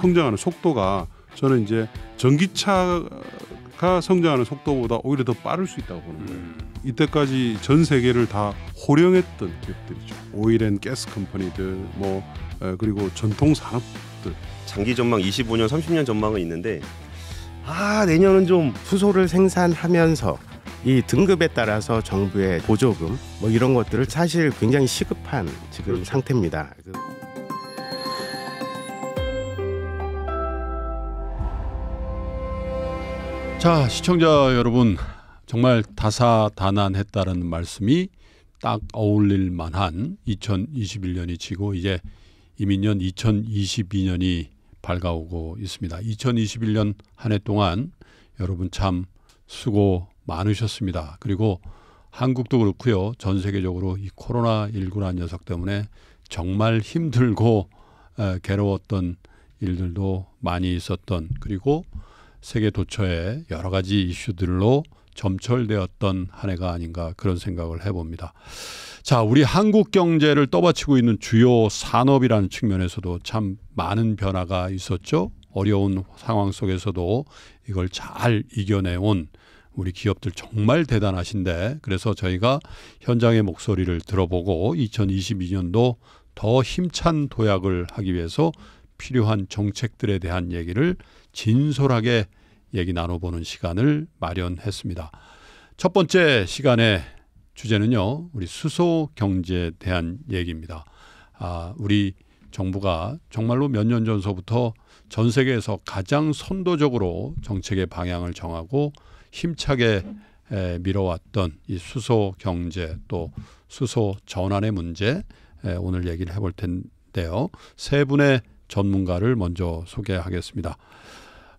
성장하는 속도가 저는 이제 전기차가 성장하는 속도보다 오히려 더 빠를 수 있다고 보는 거예요. 음. 이때까지 전 세계를 다 호령했던 기업들이죠. 오일앤 가스 컴퍼니들 뭐 그리고 전통 산업들. 장기 전망 25년, 30년 전망은 있는데 아 내년은 좀 수소를 생산하면서 이 등급에 따라서 정부의 보조금 뭐 이런 것들을 사실 굉장히 시급한 지금 그렇죠. 상태입니다. 자, 시청자 여러분, 정말 다사다난했다는 말씀이 딱 어울릴 만한 2021년이 지고 이제 이민년 2022년이 밝아오고 있습니다. 2021년 한 해 동안 여러분 참 수고 많으셨습니다. 그리고 한국도 그렇고요. 전 세계적으로 이 코로나 19라는 녀석 때문에 정말 힘들고 에, 괴로웠던 일들도 많이 있었던 그리고 세계 도처에 여러 가지 이슈들로 점철되었던 한 해가 아닌가 그런 생각을 해봅니다. 자, 우리 한국 경제를 떠받치고 있는 주요 산업이라는 측면에서도 참 많은 변화가 있었죠. 어려운 상황 속에서도 이걸 잘 이겨내온 우리 기업들 정말 대단하신데 그래서 저희가 현장의 목소리를 들어보고 2022년도 더 힘찬 도약을 하기 위해서 필요한 정책들에 대한 얘기를 진솔하게 얘기 나눠보는 시간을 마련했습니다. 첫 번째 시간의 주제는요, 우리 수소 경제에 대한 얘기입니다. 아, 우리 정부가 정말로 몇 년 전서부터 전 세계에서 가장 선도적으로 정책의 방향을 정하고 힘차게 에, 밀어왔던 이 수소 경제 또 수소 전환의 문제 에, 오늘 얘기를 해볼 텐데요. 세 분의 전문가를 먼저 소개하겠습니다.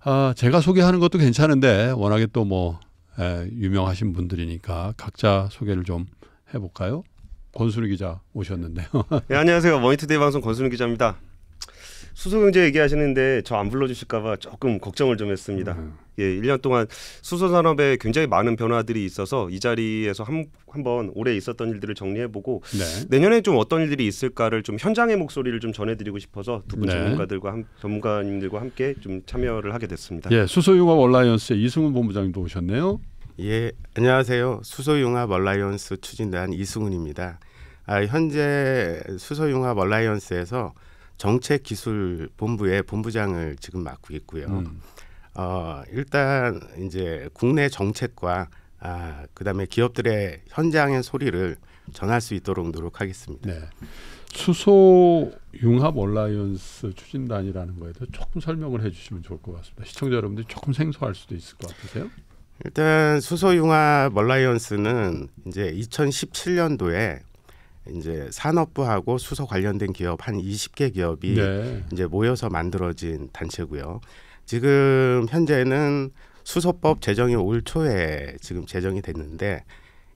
아, 제가 소개하는 것도 괜찮은데 워낙에 또뭐 예, 유명하신 분들이니까 각자 소개를 좀 해볼까요? 권순우 기자 오셨는데요. 네, 안녕하세요. 모니투데이 방송 권순우 기자입니다. 수소경제 얘기하시는데 저 안 불러주실까봐 조금 걱정을 좀 했습니다. 음. 예, 1년 동안 수소산업에 굉장히 많은 변화들이 있어서 이 자리에서 한, 한번 올해 있었던 일들을 정리해보고 네. 내년에 좀 어떤 일들이 있을까를 좀 현장의 목소리를 좀 전해드리고 싶어서 두분 네. 전문가들과 함, 전문가님들과 함께 좀 참여를 하게 됐습니다. 예, 수소융합 얼라이언스의 이승훈 본부장님도 오셨네요. 예, 안녕하세요. 수소융합 얼라이언스 추진단 이승훈입니다. 아, 현재 수소융합 얼라이언스에서 정책기술본부의 본부장을 지금 맡고 있고요. 음. 어, 일단 이제 국내 정책과 아, 그다음에 기업들의 현장의 소리를 전할 수 있도록 노력하겠습니다. 네. 수소 융합 얼라이언스 추진단이라는 거에 대해 조금 설명을 해주시면 좋을 것 같습니다. 시청자 여러분들이 조금 생소할 수도 있을 것 같으세요? 일단 수소 융합 얼라이언스는 이제 2017년도에 이제 산업부하고 수소 관련된 기업 한 20개 기업이 네. 이제 모여서 만들어진 단체고요. 지금 현재는 수소법 제정이 올 초에 지금 제정이 됐는데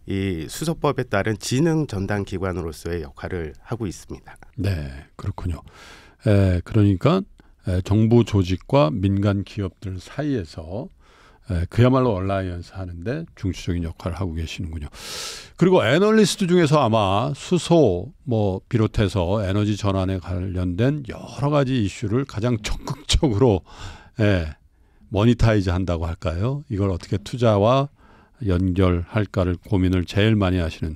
이 수소법에 따른 지능 전담 기관으로서의 역할을 하고 있습니다. 네, 그렇군요. 에, 그러니까 에, 정부 조직과 민간 기업들 사이에서 예, 그야말로 얼라이언스 하는데 중추적인 역할을 하고 계시는군요. 그리고 애널리스트 중에서 아마 수소 뭐 비롯해서 에너지 전환에 관련된 여러 가지 이슈를 가장 적극적으로 예, 머니타이즈 한다고 할까요? 이걸 어떻게 투자와 연결할까를 고민을 제일 많이 하시는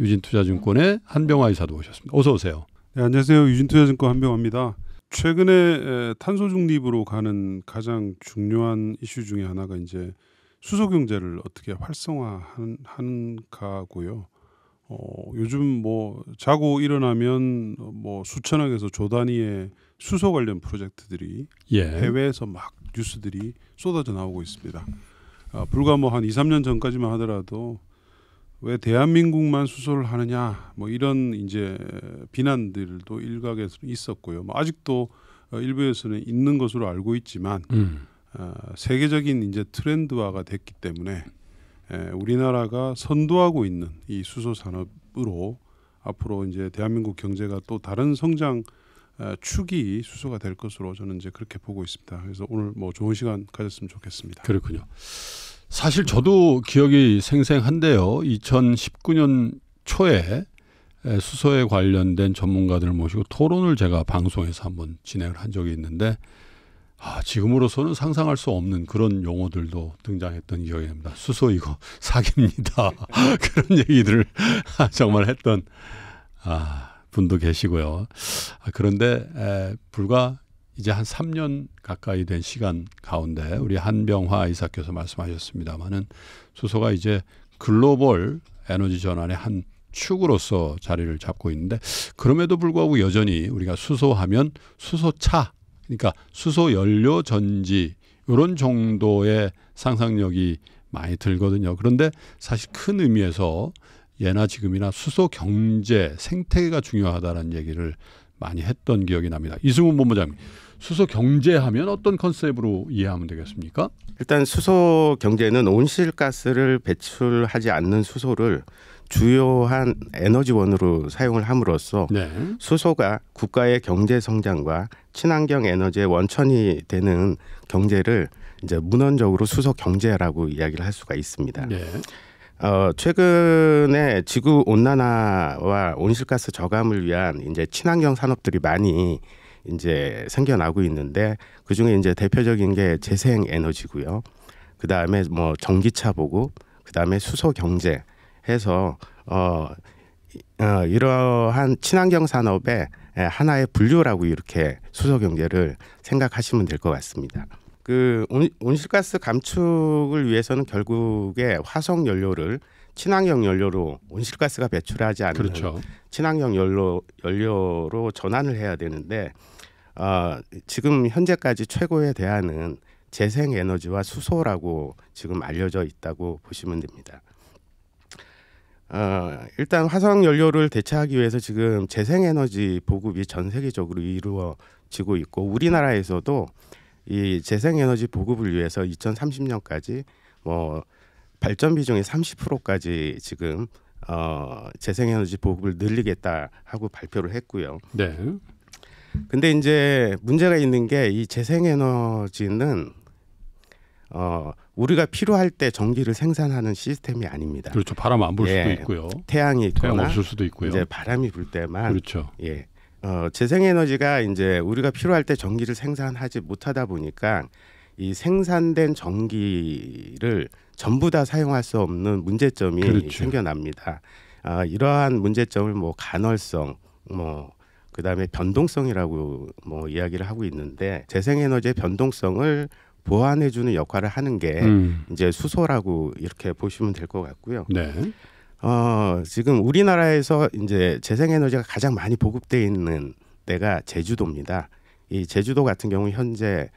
유진투자증권의 한병화 이사도 오셨습니다. 어서 오세요. 네, 안녕하세요. 유진투자증권 한병화입니다. 최근에 탄소 중립으로 가는 가장 중요한 이슈 중에 하나가 이제 수소 경제를 어떻게 활성화하는가고요. 어, 요즘 뭐 자고 일어나면 뭐 수천억에서 조 단위의 수소 관련 프로젝트들이 예. 해외에서 막 뉴스들이 쏟아져 나오고 있습니다. 아, 불과 뭐한 2, 3년 전까지만 하더라도 왜 대한민국만 수소를 하느냐 뭐 이런 이제 비난들도 일각에서 있었고요. 뭐 아직도 어, 일부에서는 있는 것으로 알고 있지만 음. 어, 세계적인 이제 트렌드화가 됐기 때문에 에, 우리나라가 선도하고 있는 이 수소 산업으로 앞으로 이제 대한민국 경제가 또 다른 성장 에, 어, 축이 수소가 될 것으로 저는 이제 그렇게 보고 있습니다. 그래서 오늘 뭐 좋은 시간 가졌으면 좋겠습니다. 그렇군요. 사실 저도 기억이 생생한데요. 2019년 초에 수소에 관련된 전문가들을 모시고 토론을 제가 방송에서 한번 진행을 한 적이 있는데 아, 지금으로서는 상상할 수 없는 그런 용어들도 등장했던 기억이 납니다. 수소 이거 사기입니다. 그런 얘기들을 정말 했던 아, 분도 계시고요. 아, 그런데 에, 불과 이제 한 3년 가까이 된 시간 가운데 우리 한병화 이사께서 말씀하셨습니다마는 수소가 이제 글로벌 에너지 전환의 한 축으로서 자리를 잡고 있는데 그럼에도 불구하고 여전히 우리가 수소하면 수소차 그러니까 수소 연료 전지 이런 정도의 상상력이 많이 들거든요. 그런데 사실 큰 의미에서 예나 지금이나 수소 경제 생태계가 중요하다는 얘기를 많이 했던 기억이 납니다. 이승훈 본부장님. 수소 경제하면 어떤 컨셉으로 이해하면 되겠습니까? 일단 수소 경제는 온실가스를 배출하지 않는 수소를 주요한 에너지원으로 사용을 함으로써 네. 수소가 국가의 경제 성장과 친환경 에너지의 원천이 되는 경제를 이제 문헌적으로 수소 경제라고 이야기를 할 수가 있습니다. 네. 어, 최근에 지구 온난화와 온실가스 저감을 위한 이제 친환경 산업들이 많이 이제 생겨나고 있는데 그 중에 이제 대표적인 게 재생 에너지고요. 그 다음에 뭐 전기차 보고 그 다음에 수소 경제 해서 어, 어 이러한 친환경 산업의 하나의 분류라고 이렇게 수소 경제를 생각하시면 될 것 같습니다. 그 온실가스 감축을 위해서는 결국에 화석 연료를 친환경 연료로 온실가스가 배출하지 않는 그렇죠. 친환경 연료 연료로 전환을 해야 되는데 어, 지금 현재까지 최고의 대안은 재생 에너지와 수소라고 지금 알려져 있다고 보시면 됩니다. 어, 일단 화석 연료를 대체하기 위해서 지금 재생 에너지 보급이 전 세계적으로 이루어지고 있고 우리나라에서도 이 재생 에너지 보급을 위해서 2030년까지 뭐 발전 비중의 30%까지 지금 어, 재생에너지 보급을 늘리겠다 하고 발표를 했고요. 네. 근데 이제 문제가 있는 게 이 재생에너지는 어 우리가 필요할 때 전기를 생산하는 시스템이 아닙니다. 그렇죠. 바람 안불 예. 수도 있고요. 태양이 있거나 태양 없을 수도 있고요. 이제 바람이 불 때만 그렇죠. 예. 어 재생에너지가 이제 우리가 필요할 때 전기를 생산하지 못하다 보니까 이 생산된 전기를 전부 다 사용할 수 없는 문제점이 그렇죠. 생겨납니다. 아, 이러한 문제점을 뭐 간헐성, 뭐 그다음에 변동성이라고 뭐 이야기를 하고 있는데 재생에너지의 변동성을 보완해 주는 역할을 하는 게 음. 이제 수소라고 이렇게 보시면 될 것 같고요. 네. 어, 지금 우리나라에서 이제 재생에너지가 가장 많이 보급돼 있는 데가 제주도입니다. 이 제주도 같은 경우 현재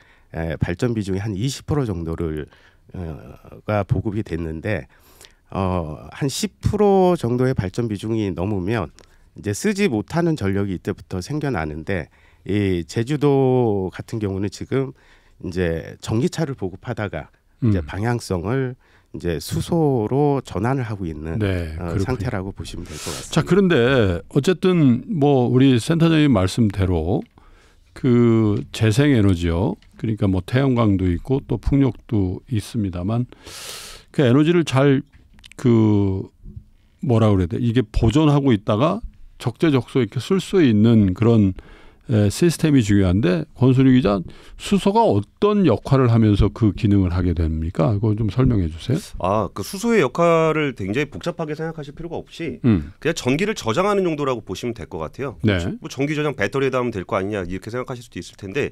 발전 비중이 한 20% 정도를 어, 가 보급이 됐는데 어, 한10% 정도의 발전 비중이 넘으면 이제 쓰지 못하는 전력이 이때부터 생겨나는데 이 제주도 같은 경우는 지금 이제 전기차를 보급하다가 음. 이제 방향성을 이제 음. 수소로 전환을 하고 있는 네, 어, 상태라고 보시면 될 것 같습니다. 자 그런데 어쨌든 뭐 우리 센터장님 말씀대로 그 재생 에너지요. 그러니까 뭐 태양광도 있고 또 풍력도 있습니다만 그 에너지를 잘 그 뭐라 그래야 돼 이게 보존하고 있다가 적재적소 이렇게 쓸 수 있는 그런 시스템이 중요한데 권순희 기자 수소가 어, 어떤 역할을 하면서 그 기능을 하게 됩니까? 그거 좀 설명해 주세요. 아, 그 수소의 역할을 굉장히 복잡하게 생각하실 필요가 없이 음. 그냥 전기를 저장하는 용도라고 보시면 될 것 같아요. 네. 그렇죠? 뭐 전기 저장 배터리에 다하면될 거 아니냐 이렇게 생각하실 수도 있을 텐데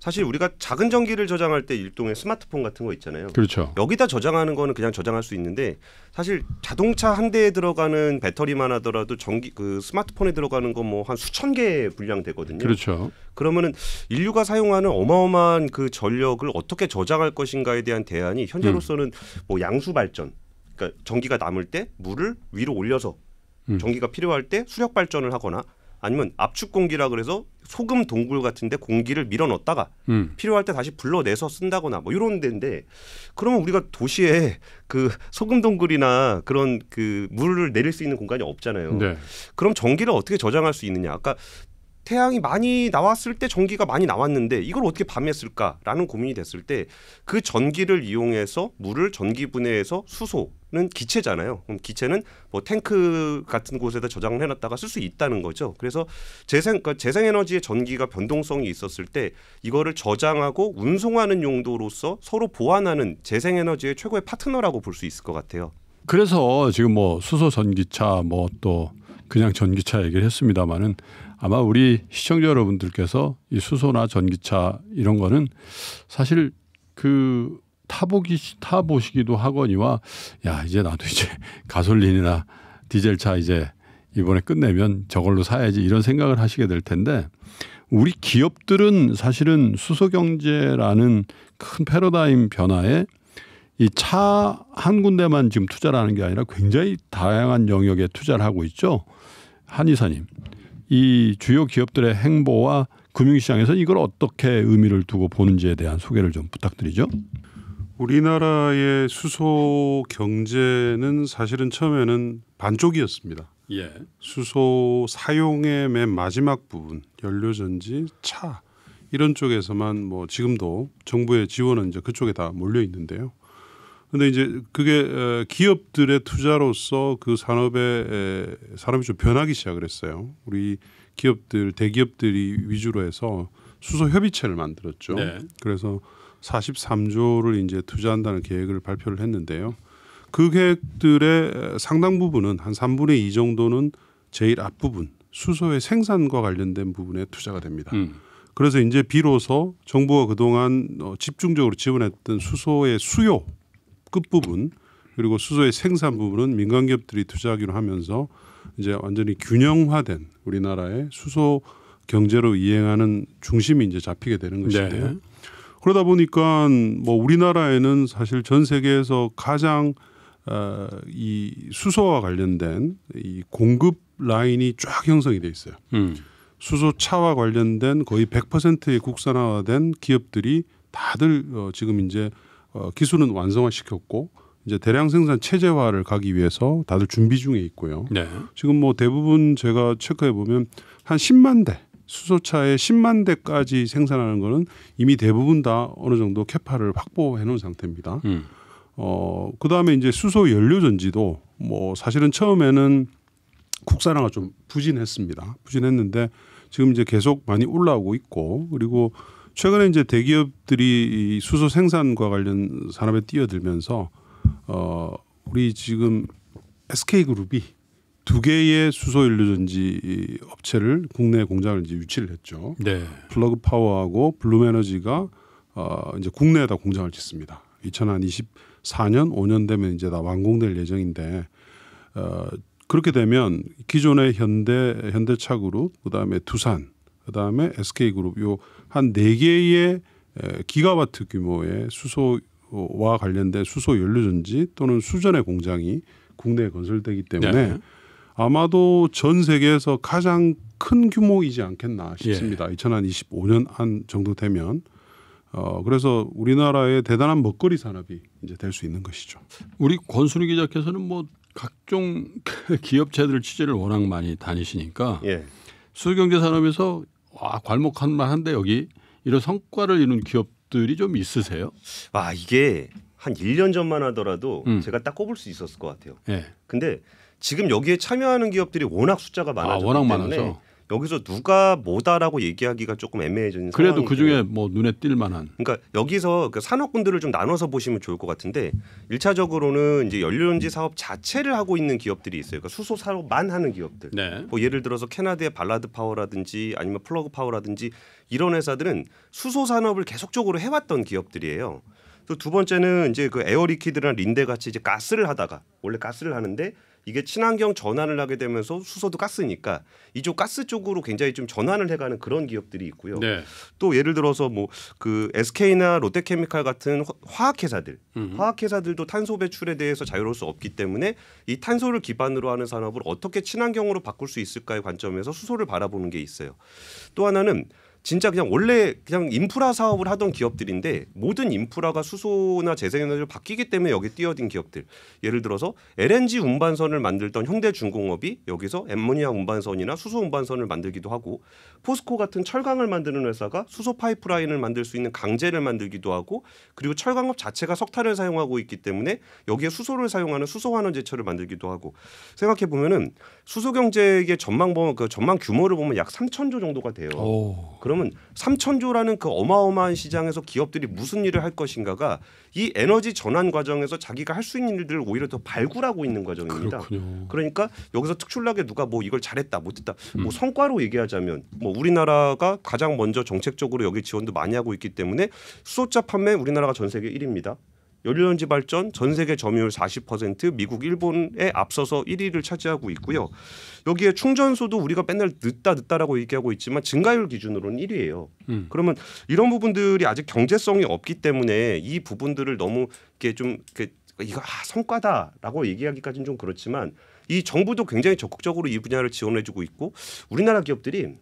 사실 우리가 작은 전기를 저장할 때 일종의 스마트폰 같은 거 있잖아요. 그렇죠. 여기다 저장하는 거는 그냥 저장할 수 있는데 사실 자동차 한 대에 들어가는 배터리만 하더라도 전기 그 스마트폰에 들어가는 거 뭐 한 수천 개 분량 되거든요. 그렇죠. 그러면은 인류가 사용하는 어마어마한 그 전력을 어떻게 저장할 것인가에 대한 대안이 현재로서는 음. 뭐 양수 발전, 그러니까 전기가 남을 때 물을 위로 올려서 음. 전기가 필요할 때 수력 발전을 하거나 아니면 압축 공기라 그래서 소금 동굴 같은데 공기를 밀어 넣었다가 음. 필요할 때 다시 불러내서 쓴다거나 뭐 이런 데인데 그러면 우리가 도시에 그 소금 동굴이나 그런 그 물을 내릴 수 있는 공간이 없잖아요. 네. 그럼 전기를 어떻게 저장할 수 있느냐? 아까 태양이 많이 나왔을 때 전기가 많이 나왔는데 이걸 어떻게 밤에 을까라는 고민이 됐을 때 그 전기를 이용해서 물을 전기 분해해서 수소는 기체잖아요. 그럼 기체는 뭐 탱크 같은 곳에다 저장을 해놨다가 쓸 수 있다는 거죠. 그래서 재생 그러니까 재생 에너지의 전기가 변동성이 있었을 때 이거를 저장하고 운송하는 용도로서 서로 보완하는 재생 에너지의 최고의 파트너라고 볼 수 있을 것 같아요. 그래서 지금 뭐 수소 전기차 뭐또 그냥 전기차 얘기를 했습니다마는 아마 우리 시청자 여러분들께서 이 수소나 전기차 이런 거는 사실 그 타보기 타보시기도 하거니와 야 이제 나도 이제 가솔린이나 디젤차 이제 이번에 끝내면 저걸로 사야지 이런 생각을 하시게 될 텐데 우리 기업들은 사실은 수소 경제라는 큰 패러다임 변화에 이 차 한 군데만 지금 투자를 하는 게 아니라 굉장히 다양한 영역에 투자를 하고 있죠. 한의사님이 주요 기업들의 행보와 금융시장에서 이걸 어떻게 의미를 두고 보는지에 대한 소개를 좀 부탁드리죠. 우리나라의 수소 경제는 사실은 처음에는 반쪽이었습니다. 예. 수소 사용의 맨 마지막 부분, 연료전지, 차 이런 쪽에서만 뭐 지금도 정부의 지원은 이제 그쪽에 다 몰려 있는데요. 근데 이제 그게 기업들의 투자로서 그 산업의 사람이 좀 변하기 시작을 했어요. 우리 기업들 대기업들이 위주로 해서 수소 협의체를 만들었죠. 네. 그래서 43조를 이제 투자한다는 계획을 발표를 했는데요. 그 계획들의 상당 부분은 한 3분의 2 정도는 제일 앞부분 수소의 생산과 관련된 부분에 투자가 됩니다. 음. 그래서 이제 비로소 정부가 그동안 어, 집중적으로 지원했던 수소의 수요 끝부분 그리고 수소의 생산 부분은 민간 기업들이 투자하기로 하면서 이제 완전히 균형화된 우리나라의 수소 경제로 이행하는 중심이 이제 잡히게 되는 것인데 네. 그러다 보니까 뭐 우리나라에는 사실 전 세계에서 가장 어, 이 수소와 관련된 이 공급 라인이 쫙 형성이 돼 있어요. 음. 수소 차와 관련된 거의 100%의 국산화된 기업들이 다들 어, 지금 이제 어, 기술은 완성화시켰고 이제 대량 생산 체제화를 가기 위해서 다들 준비 중에 있고요. 네. 지금 뭐 대부분 제가 체크해 보면 한 10만 대 수소차에 10만 대까지 생산하는 거는 이미 대부분 다 어느 정도 캐파를 확보해 놓은 상태입니다. 음. 어, 그다음에 이제 수소 연료 전지도 뭐 사실은 처음에는 국산화가 좀 부진했습니다. 부진했는데 지금 이제 계속 많이 올라오고 있고 그리고 최근에 이제 대기업들이 이 수소 생산과 관련 산업에 뛰어들면서 어 우리 지금 SK 그룹이 두 개의 수소 연료전지 업체를 국내 공장을 이제 유치를 했죠. 네. 플러그 파워하고 블루에너지가 어 이제 국내에다 공장을 짓습니다. 2024년 5년 되면 이제 다 완공될 예정인데 어 그렇게 되면 기존의 현대 현대차 그룹 그다음에 두산 그다음에 SK 그룹 요한 네개의 기가와트 규모의 수소와 관련된 수소 연료전지 또는 수전의 공장이 국내에 건설되기 때문에 네. 아마도 전 세계에서 가장 큰 규모이지 않겠나 싶습니다. 예. 2025년 한 정도 되면 어 그래서 우리나라의 대단한 먹거리 산업이 이제 될 수 있는 것이죠. 우리 권순희 기자께서는 뭐 각종 기업체들 취재를 워낙 많이 다니시니까 예. 수소경제 산업에서 와 아, 괄목할 만한데 여기 이런 성과를 이룬 기업들이 좀 있으세요? 아 이게 한 1년 전만 하더라도 음. 제가 딱 꼽을 수 있었을 것 같아요. 예. 근데 지금 여기에 참여하는 기업들이 워낙 숫자가 아, 많아졌기 아, 워낙 때문에 많아서. 여기서 누가 뭐다라고 얘기하기가 조금 애매해지는 그래도 그 중에 뭐 눈에 띌 만한 그러니까 여기서 그 산업군들을 좀 나눠서 보시면 좋을 것 같은데 일차적으로는 이제 연료전지 사업 자체를 하고 있는 기업들이 있어요. 그러니까 수소 사업만 하는 기업들. 네. 뭐 예를 들어서 캐나다의 발라드 파워라든지 아니면 플러그 파워라든지 이런 회사들은 수소 산업을 계속적으로 해왔던 기업들이에요. 또 두 번째는 이제 그 에어리퀴드랑 린데 같이 이제 가스를 하다가 원래 가스를 하는데 이게 친환경 전환을 하게 되면서 수소도 가스니까 이쪽 가스 쪽으로 굉장히 좀 전환을 해가는 그런 기업들이 있고요. 네. 또 예를 들어서 뭐그 SK나 롯데케미칼 같은 화학회사들, 음. 화학회사들도 탄소 배출에 대해서 자유로울 수 없기 때문에 이 탄소를 기반으로 하는 산업을 어떻게 친환경으로 바꿀 수 있을까의 관점에서 수소를 바라보는 게 있어요. 또 하나는 진짜 그냥 원래 그냥 인프라 사업을 하던 기업들인데 모든 인프라가 수소나 재생에너지로 바뀌기 때문에 여기 뛰어든 기업들 예를 들어서 LNG 운반선을 만들던 현대중공업이 여기서 앰모니아 운반선이나 수소 운반선을 만들기도 하고 포스코 같은 철강을 만드는 회사가 수소 파이프라인을 만들 수 있는 강제를 만들기도 하고 그리고 철강업 자체가 석탄을 사용하고 있기 때문에 여기에 수소를 사용하는 수소환원제철을 만들기도 하고 생각해 보면은 수소 경제의 전망 보면 그 전망 규모를 보면 약 3천조 정도가 돼요. 그럼 뭐면 3천조라는 그 어마어마한 시장에서 기업들이 무슨 일을 할 것인가가 이 에너지 전환 과정에서 자기가 할 수 있는 일들을 오히려 더 발굴하고 있는 과정입니다. 그렇군요. 그러니까 여기서 특출나게 누가 뭐 이걸 잘했다 못했다 뭐 뭐 음. 뭐 성과로 얘기하자면 뭐 우리나라가 가장 먼저 정책적으로 여기 지원도 많이 하고 있기 때문에 수소차 판매 우리나라가 전 세계 1위입니다. 연료전지 발전 전 세계 점유율 40% 미국 일본에 앞서서 1위를 차지하고 있고요. 여기에 충전소도 우리가 맨날 늦다 늦다라고 얘기하고 있지만 증가율 기준으로는 1위예요. 음. 그러면 이런 부분들이 아직 경제성이 없기 때문에 이 부분들을 너무 이렇게 좀 이렇게 이거 아, 성과다라고 얘기하기까지는 좀 그렇지만 이 정부도 굉장히 적극적으로 이 분야를 지원해주고 있고 우리나라 기업들이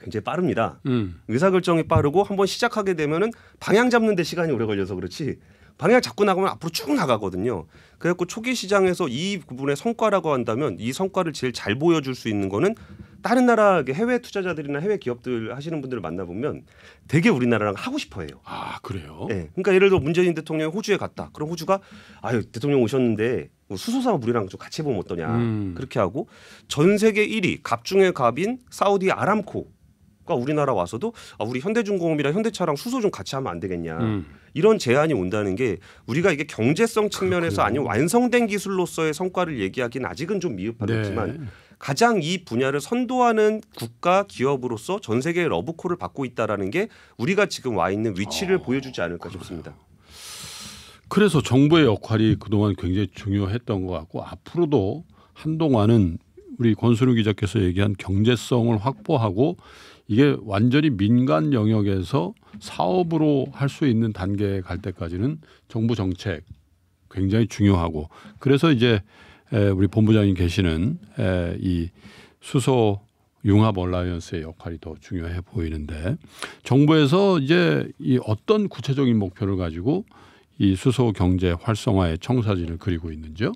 굉장히 빠릅니다. 음. 의사결정이 빠르고 한번 시작하게 되면은 방향 잡는데 시간이 오래 걸려서 그렇지 방향 잡고 나가면 앞으로 쭉 나가거든요. 그래갖고 초기 시장에서 이 부분의 성과라고 한다면 이 성과를 제일 잘 보여줄 수 있는 거는 다른 나라 해외 투자자들이나 해외 기업들 하시는 분들을 만나보면 되게 우리나라랑 하고 싶어해요. 아 그래요? 네. 그러니까 예를 들어 문재인 대통령이 호주에 갔다. 그럼 호주가 아유 대통령 오셨는데 뭐 수소사업 우리랑 좀 같이 해보면 어떠냐 음. 그렇게 하고 전 세계 1위 갑 중의 갑인 사우디 아람코 기업과 우리나라 와서도 아, 우리 현대중공업이랑 현대차랑 수소 좀 같이 하면 안 되겠냐 음. 이런 제안이 온다는 게 우리가 이게 경제성 측면에서 아니면 완성된 기술로서의 성과를 얘기하기는 아직은 좀 미흡하겠지만 네. 가장 이 분야를 선도하는 국가 기업으로서 전 세계의 러브콜을 받고 있다라는 게 우리가 지금 와 있는 위치를 어, 보여주지 않을까 그래요. 싶습니다. 그래서 정부의 역할이 그동안 굉장히 중요했던 것 같고 앞으로도 한동안은 우리 권순우 기자께서 얘기한 경제성을 확보하고 이게 완전히 민간 영역에서 사업으로 할 수 있는 단계에 갈 때까지는 정부 정책 굉장히 중요하고 그래서 이제 우리 본부장님 계시는 이 수소 융합 얼라이언스의 역할이 더 중요해 보이는데 정부에서 이제 이 어떤 구체적인 목표를 가지고 이 수소 경제 활성화의 청사진을 그리고 있는지요?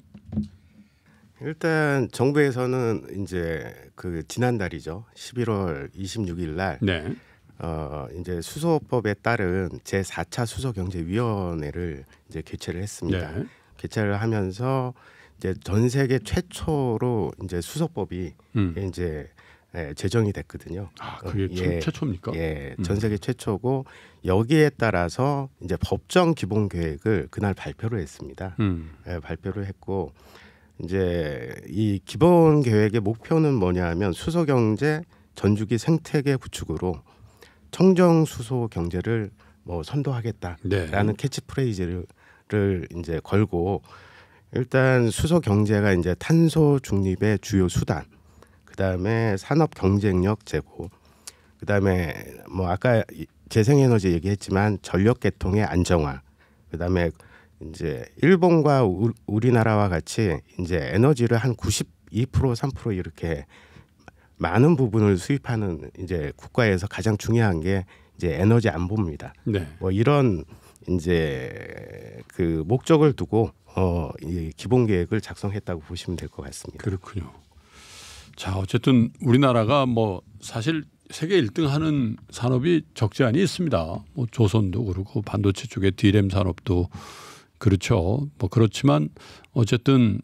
일단 정부에서는 이제 그 지난달이죠. 11월 26일 날 네. 어, 이제 수소법에 따른 제4차 수소경제위원회를 이제 개최를 했습니다. 네. 개최를 하면서 이제 전 세계 최초로 이제 수소법이 음. 이제 예, 제정이 됐거든요. 아, 그게 어, 예, 최초입니까? 예, 음. 전 세계 최초고 여기에 따라서 이제 법정 기본 계획을 그날 발표를 했습니다. 음. 예, 발표를 했고 이제 이 기본 계획의 목표는 뭐냐하면 수소 경제 전주기 생태계 구축으로 청정 수소 경제를 뭐 선도하겠다라는 네. 캐치프레이즈를 이제 걸고 일단 수소 경제가 이제 탄소 중립의 주요 수단 그다음에 산업 경쟁력 제고 그다음에 뭐 아까 재생에너지 얘기했지만 전력 계통의 안정화 그다음에 이제 일본과 우, 우리나라와 같이 이제 에너지를 한92% 3% 이렇게 많은 부분을 수입하는 이제 국가에서 가장 중요한 게 이제 에너지 안보입니다. 네. 뭐 이런 이제 그 목적을 두고 어, 이 기본 계획을 작성했다고 보시면 될 것 같습니다. 그렇군요. 자, 어쨌든 우리나라가 뭐 사실 세계 1등 하는 산업이 적지 않이 있습니다. 뭐 조선도 그렇고 반도체 쪽에 d 램 산업도 그렇죠. 뭐 그렇지만 어쨌든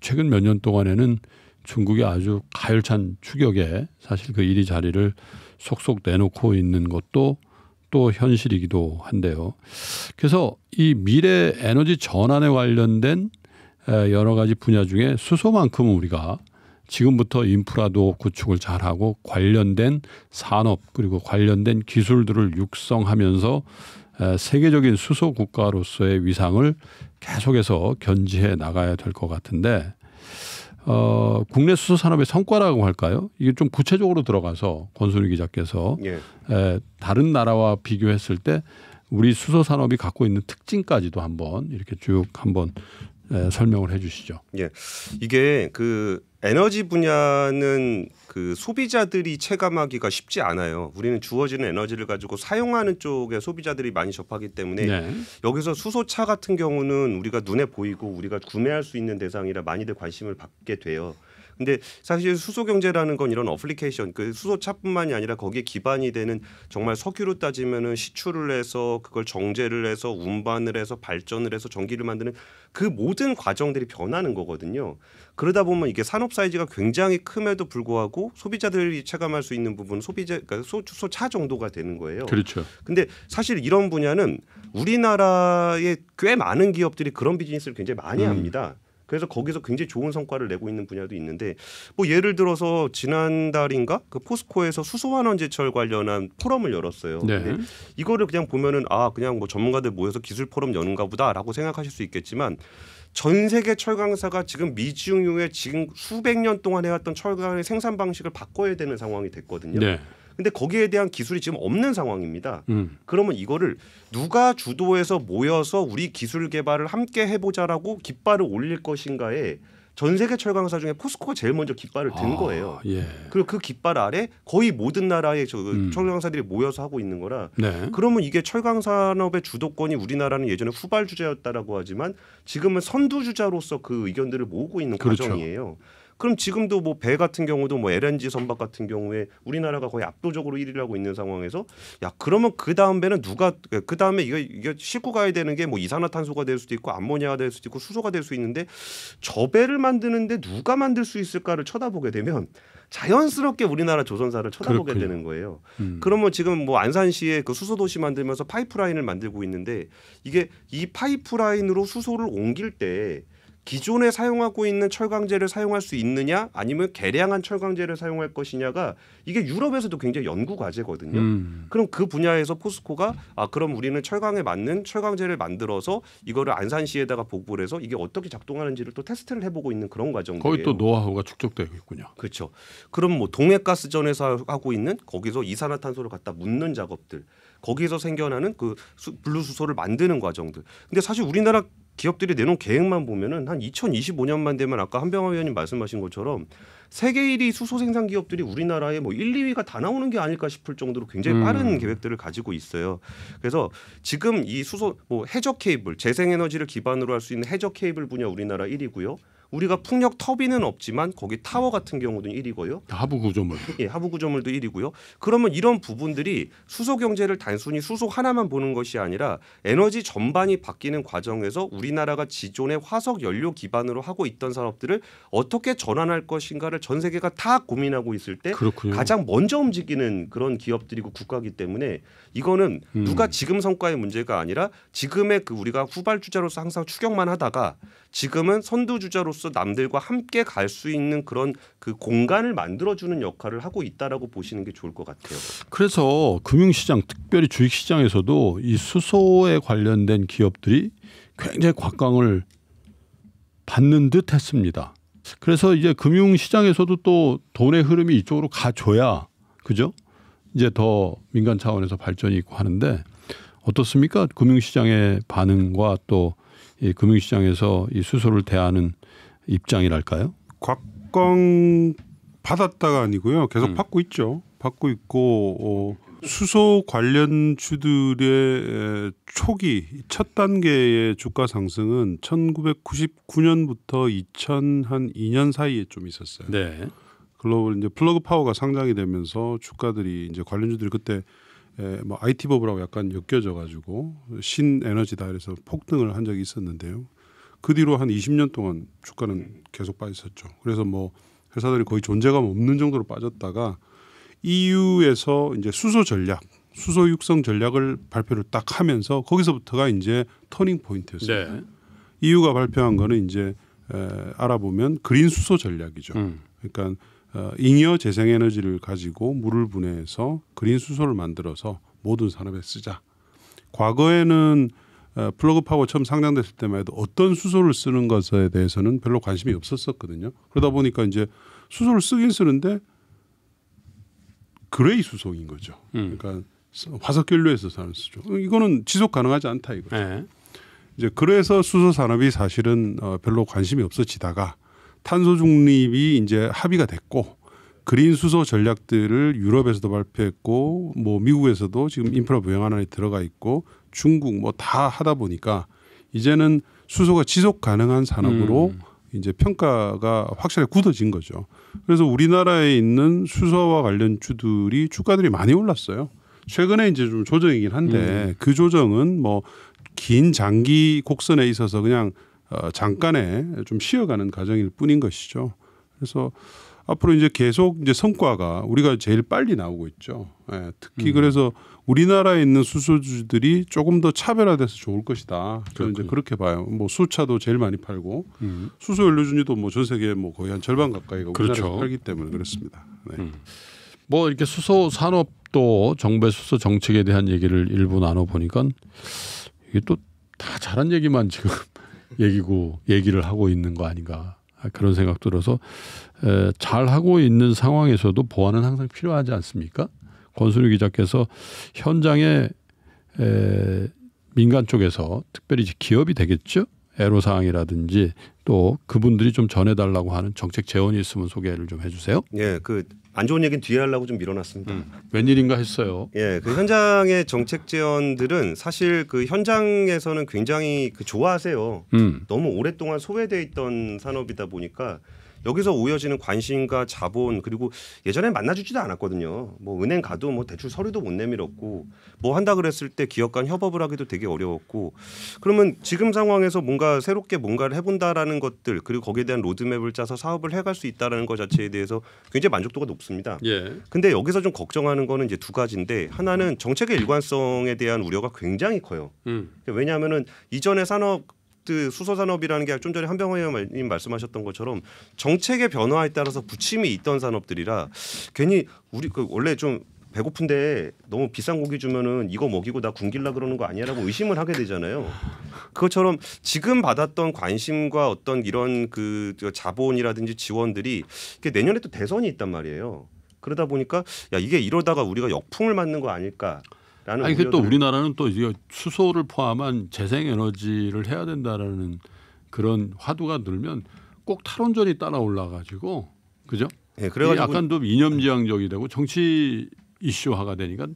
최근 몇 년 동안에는 중국이 아주 가열찬 추격에 사실 그 1위 자리를 속속 내놓고 있는 것도 또 현실이기도 한데요. 그래서 이 미래 에너지 전환에 관련된 여러 가지 분야 중에 수소만큼은 우리가 지금부터 인프라도 구축을 잘하고 관련된 산업 그리고 관련된 기술들을 육성하면서 세계적인 수소 국가로서의 위상을 계속해서 견지해 나가야 될 것 같은데 어, 국내 수소 산업의 성과라고 할까요? 이게 좀 구체적으로 들어가서 권순희 기자께서 예. 에, 다른 나라와 비교했을 때 우리 수소 산업이 갖고 있는 특징까지도 한번 이렇게 쭉 한번 예, 설명을 해주시죠. 예, 이게 그 에너지 분야는 그 소비자들이 체감하기가 쉽지 않아요. 우리는 주어지는 에너지를 가지고 사용하는 쪽에 소비자들이 많이 접하기 때문에 네. 여기서 수소차 같은 경우는 우리가 눈에 보이고 우리가 구매할 수 있는 대상이라 많이들 관심을 받게 돼요. 근데 사실 수소 경제라는 건 이런 어플리케이션 그 수소차뿐만이 아니라 거기에 기반이 되는 정말 석유로 따지면은 시추를 해서 그걸 정제를 해서 운반을 해서 발전을 해서 전기를 만드는 그 모든 과정들이 변하는 거거든요. 그러다 보면 이게 산업 사이즈가 굉장히 큼에도 불구하고 소비자들이 체감할 수 있는 부분 소비자 그러니까 소, 소차 정도가 되는 거예요. 그렇죠. 근데 사실 이런 분야는 우리나라에 꽤 많은 기업들이 그런 비즈니스를 굉장히 많이 음. 합니다. 그래서 거기서 굉장히 좋은 성과를 내고 있는 분야도 있는데 뭐 예를 들어서 지난달인가 그 포스코에서 수소환원제철 관련한 포럼을 열었어요. 네. 근데 이거를 그냥 보면은 아 그냥 뭐 전문가들 모여서 기술 포럼 여는가 보다라고 생각하실 수 있겠지만 전 세계 철강사가 지금 미중유의 지금 수백 년 동안 해왔던 철강의 생산 방식을 바꿔야 되는 상황이 됐거든요. 네. 근데 거기에 대한 기술이 지금 없는 상황입니다. 음. 그러면 이거를 누가 주도해서 모여서 우리 기술 개발을 함께 해보자라고 깃발을 올릴 것인가에 전 세계 철강사 중에 포스코가 제일 먼저 깃발을 든 아, 거예요. 예. 그리고 그 깃발 아래 거의 모든 나라의 저 그 음. 철강사들이 모여서 하고 있는 거라. 네. 그러면 이게 철강 산업의 주도권이 우리나라는 예전에 후발 주자였다라고 하지만 지금은 선두 주자로서 그 의견들을 모으고 있는 그렇죠. 과정이에요. 그럼 지금도 뭐 배 같은 경우도 뭐 LNG 선박 같은 경우에 우리나라가 거의 압도적으로 1위라고 있는 상황에서 야 그러면 그 다음 배는 누가 그 다음에 이거 이게 싣고 가야 되는 게 뭐 이산화탄소가 될 수도 있고 암모니아가 될 수도 있고 수소가 될 수 있는데 저 배를 만드는데 누가 만들 수 있을까를 쳐다보게 되면 자연스럽게 우리나라 조선사를 쳐다보게 그렇군요. 되는 거예요. 음. 그러면 지금 뭐 안산시에 그 수소 도시 만들면서 파이프라인을 만들고 있는데 이게 이 파이프라인으로 수소를 옮길 때 기존에 사용하고 있는 철강제를 사용할 수 있느냐 아니면 개량한 철강제를 사용할 것이냐가 이게 유럽에서도 굉장히 연구 과제거든요. 음. 그럼 그 분야에서 포스코가 아 그럼 우리는 철강에 맞는 철강제를 만들어서 이거를 안산시에다가 보고를 해서 이게 어떻게 작동하는지를 또 테스트를 해보고 있는 그런 과정이에요. 거의 또 노하우가 축적되고 있군요. 그렇죠. 그럼 뭐 동해가스전에서 하고 있는 거기서 이산화탄소를 갖다 묻는 작업들 거기서 생겨나는 그 블루 수소를 만드는 과정들. 근데 사실 우리나라 기업들이 내놓은 계획만 보면은 한 2025년만 되면 아까 한병화 위원님 말씀하신 것처럼 세계 1위 수소 생산 기업들이 우리나라에 뭐 1, 2위가 다 나오는 게 아닐까 싶을 정도로 굉장히 빠른 음. 계획들을 가지고 있어요. 그래서 지금 이 수소 뭐 해적 케이블 재생 에너지를 기반으로 할 수 있는 해적 케이블 분야 우리나라 1위고요. 우리가 풍력 터빈은 없지만 거기 타워 같은 경우도 1위고요. 아, 하부 구조물. 예, 하부 구조물도 1위고요. 그러면 이런 부분들이 수소 경제를 단순히 수소 하나만 보는 것이 아니라 에너지 전반이 바뀌는 과정에서 우리나라가 지존의 화석 연료 기반으로 하고 있던 산업들을 어떻게 전환할 것인가를 전 세계가 다 고민하고 있을 때 그렇군요. 가장 먼저 움직이는 그런 기업들이고 국가기 때문에 이거는 음. 누가 지금 성과의 문제가 아니라 지금의 그 우리가 후발주자로서 항상 추격만 하다가 지금은 선두주자로서 남들과 함께 갈 수 있는 그런 그 공간을 만들어주는 역할을 하고 있다라고 보시는 게 좋을 것 같아요. 그래서 금융시장, 특별히 주식시장에서도 이 수소에 관련된 기업들이 굉장히 곽강을 받는 듯 했습니다. 그래서 이제 금융시장에서도 또 돈의 흐름이 이쪽으로 가줘야 그죠? 이제 더 민간 차원에서 발전이 있고 하는데 어떻습니까? 금융시장의 반응과 또이 금융시장에서 이 수소를 대하는 입장이랄까요? 곽광 받았다가 아니고요. 계속 음. 받고 있죠. 받고 있고 어, 수소 관련 주들의 초기 첫 단계의 주가 상승은 1999년부터 2002년 사이에 좀 있었어요. 네. 글로벌 이제 플러그 파워가 상장이 되면서 주가들이 이제 관련 주들이 그때 에, 예, 뭐 IT 버블하고 약간 엮여져 가지고 신에너지다 그래서 폭등을 한 적이 있었는데요. 그 뒤로 한 20년 동안 주가는 계속 빠졌었죠. 그래서 뭐 회사들이 거의 존재감 없는 정도로 빠졌다가 EU에서 이제 수소 전략, 수소 육성 전략을 발표를 딱 하면서 거기서부터가 이제 터닝 포인트였어요. 네. EU가 발표한 거는 이제 에, 알아보면 그린 수소 전략이죠. 음. 그러니까 어, 잉여 재생에너지를 가지고 물을 분해해서 그린 수소를 만들어서 모든 산업에 쓰자. 과거에는 어, 플러그 파워 처음 상장됐을 때만 해도 어떤 수소를 쓰는 것에 대해서는 별로 관심이 없었었거든요. 그러다 보니까 이제 수소를 쓰긴 쓰는데 그레이 수소인 거죠. 음. 그러니까 화석연료에서 사는 수소. 이거는 지속 가능하지 않다 이거죠. 에. 네. 이제 그래서 수소 산업이 사실은 어, 별로 관심이 없어지다가 탄소 중립이 이제 합의가 됐고 그린 수소 전략들을 유럽에서도 발표했고 뭐 미국에서도 지금 인프라 부양안에 들어가 있고 중국 뭐 다 하다 보니까 이제는 수소가 지속 가능한 산업으로 음. 이제 평가가 확실히 굳어진 거죠. 그래서 우리나라에 있는 수소와 관련 주들이 주가들이 많이 올랐어요. 최근에 이제 좀 조정이긴 한데 음. 그 조정은 뭐 긴 장기 곡선에 있어서 그냥 어, 잠깐의 좀 쉬어가는 과정일 뿐인 것이죠. 그래서 앞으로 이제 계속 이제 성과가 우리가 제일 빨리 나오고 있죠. 예, 특히 음. 그래서 우리나라에 있는 수소주들이 조금 더 차별화돼서 좋을 것이다. 저는 이제 그렇게 봐요. 뭐 수차도 제일 많이 팔고 음. 수소 연료준이도 뭐 전 세계 뭐 거의 한 절반 가까이가 그렇죠. 우리나라에 팔기 때문에 그렇습니다. 네. 음. 뭐 이렇게 수소 산업도 정부의 수소 정책에 대한 얘기를 일부 나눠 보니까 이게 또 다 잘한 얘기만 지금 얘기고 얘기를 하고 있는 거 아닌가 그런 생각 들어서 에, 잘 하고 있는 상황에서도 보완은 항상 필요하지 않습니까? 권순우 기자께서 현장에 에, 민간 쪽에서 특별히 기업이 되겠죠? 애로사항이라든지 또 그분들이 좀 전해달라고 하는 정책 재원이 있으면 소개를 좀 해주세요. 예, 그 안 좋은 얘기는 뒤에 하려고 좀 밀어놨습니다. 음, 웬일인가 했어요. 예, 그 현장의 정책 재원들은 사실 그 현장에서는 굉장히 그 좋아하세요. 음. 너무 오랫동안 소외돼 있던 산업이다 보니까 여기서 오여지는 관심과 자본 그리고 예전에 만나주지도 않았거든요. 뭐 은행 가도 뭐 대출 서류도 못 내밀었고 뭐 한다 그랬을 때 기업 간 협업을 하기도 되게 어려웠고 그러면 지금 상황에서 뭔가 새롭게 뭔가를 해본다라는 것들 그리고 거기에 대한 로드맵을 짜서 사업을 해갈 수 있다라는 것 자체에 대해서 굉장히 만족도가 높습니다. 예. 근데 여기서 좀 걱정하는 거는 이제 두 가지인데 하나는 정책의 일관성에 대한 우려가 굉장히 커요. 음. 왜냐하면은 이전에 산업 그 수소산업이라는 게 좀 전에 한병호 의원님 말씀하셨던 것처럼 정책의 변화에 따라서 부침이 있던 산업들이라 괜히 우리 그 원래 좀 배고픈데 너무 비싼 고기 주면은 이거 먹이고 나 굶길라 그러는 거 아니야라고 의심을 하게 되잖아요. 그것처럼 지금 받았던 관심과 어떤 이런 그 자본이라든지 지원들이 이게 내년에 또 대선이 있단 말이에요. 그러다 보니까 야 이게 이러다가 우리가 역풍을 맞는 거 아닐까 라는 아니 그또 우리나라는 또 이제 수소를 포함한 재생 에너지를 해야 된다라는 그런 화두가 늘면 꼭 탈원전이 따라 올라가지고 그죠? 네, 그래가지고 약간 좀 이념지향적이 되고 정치 이슈화가 되니까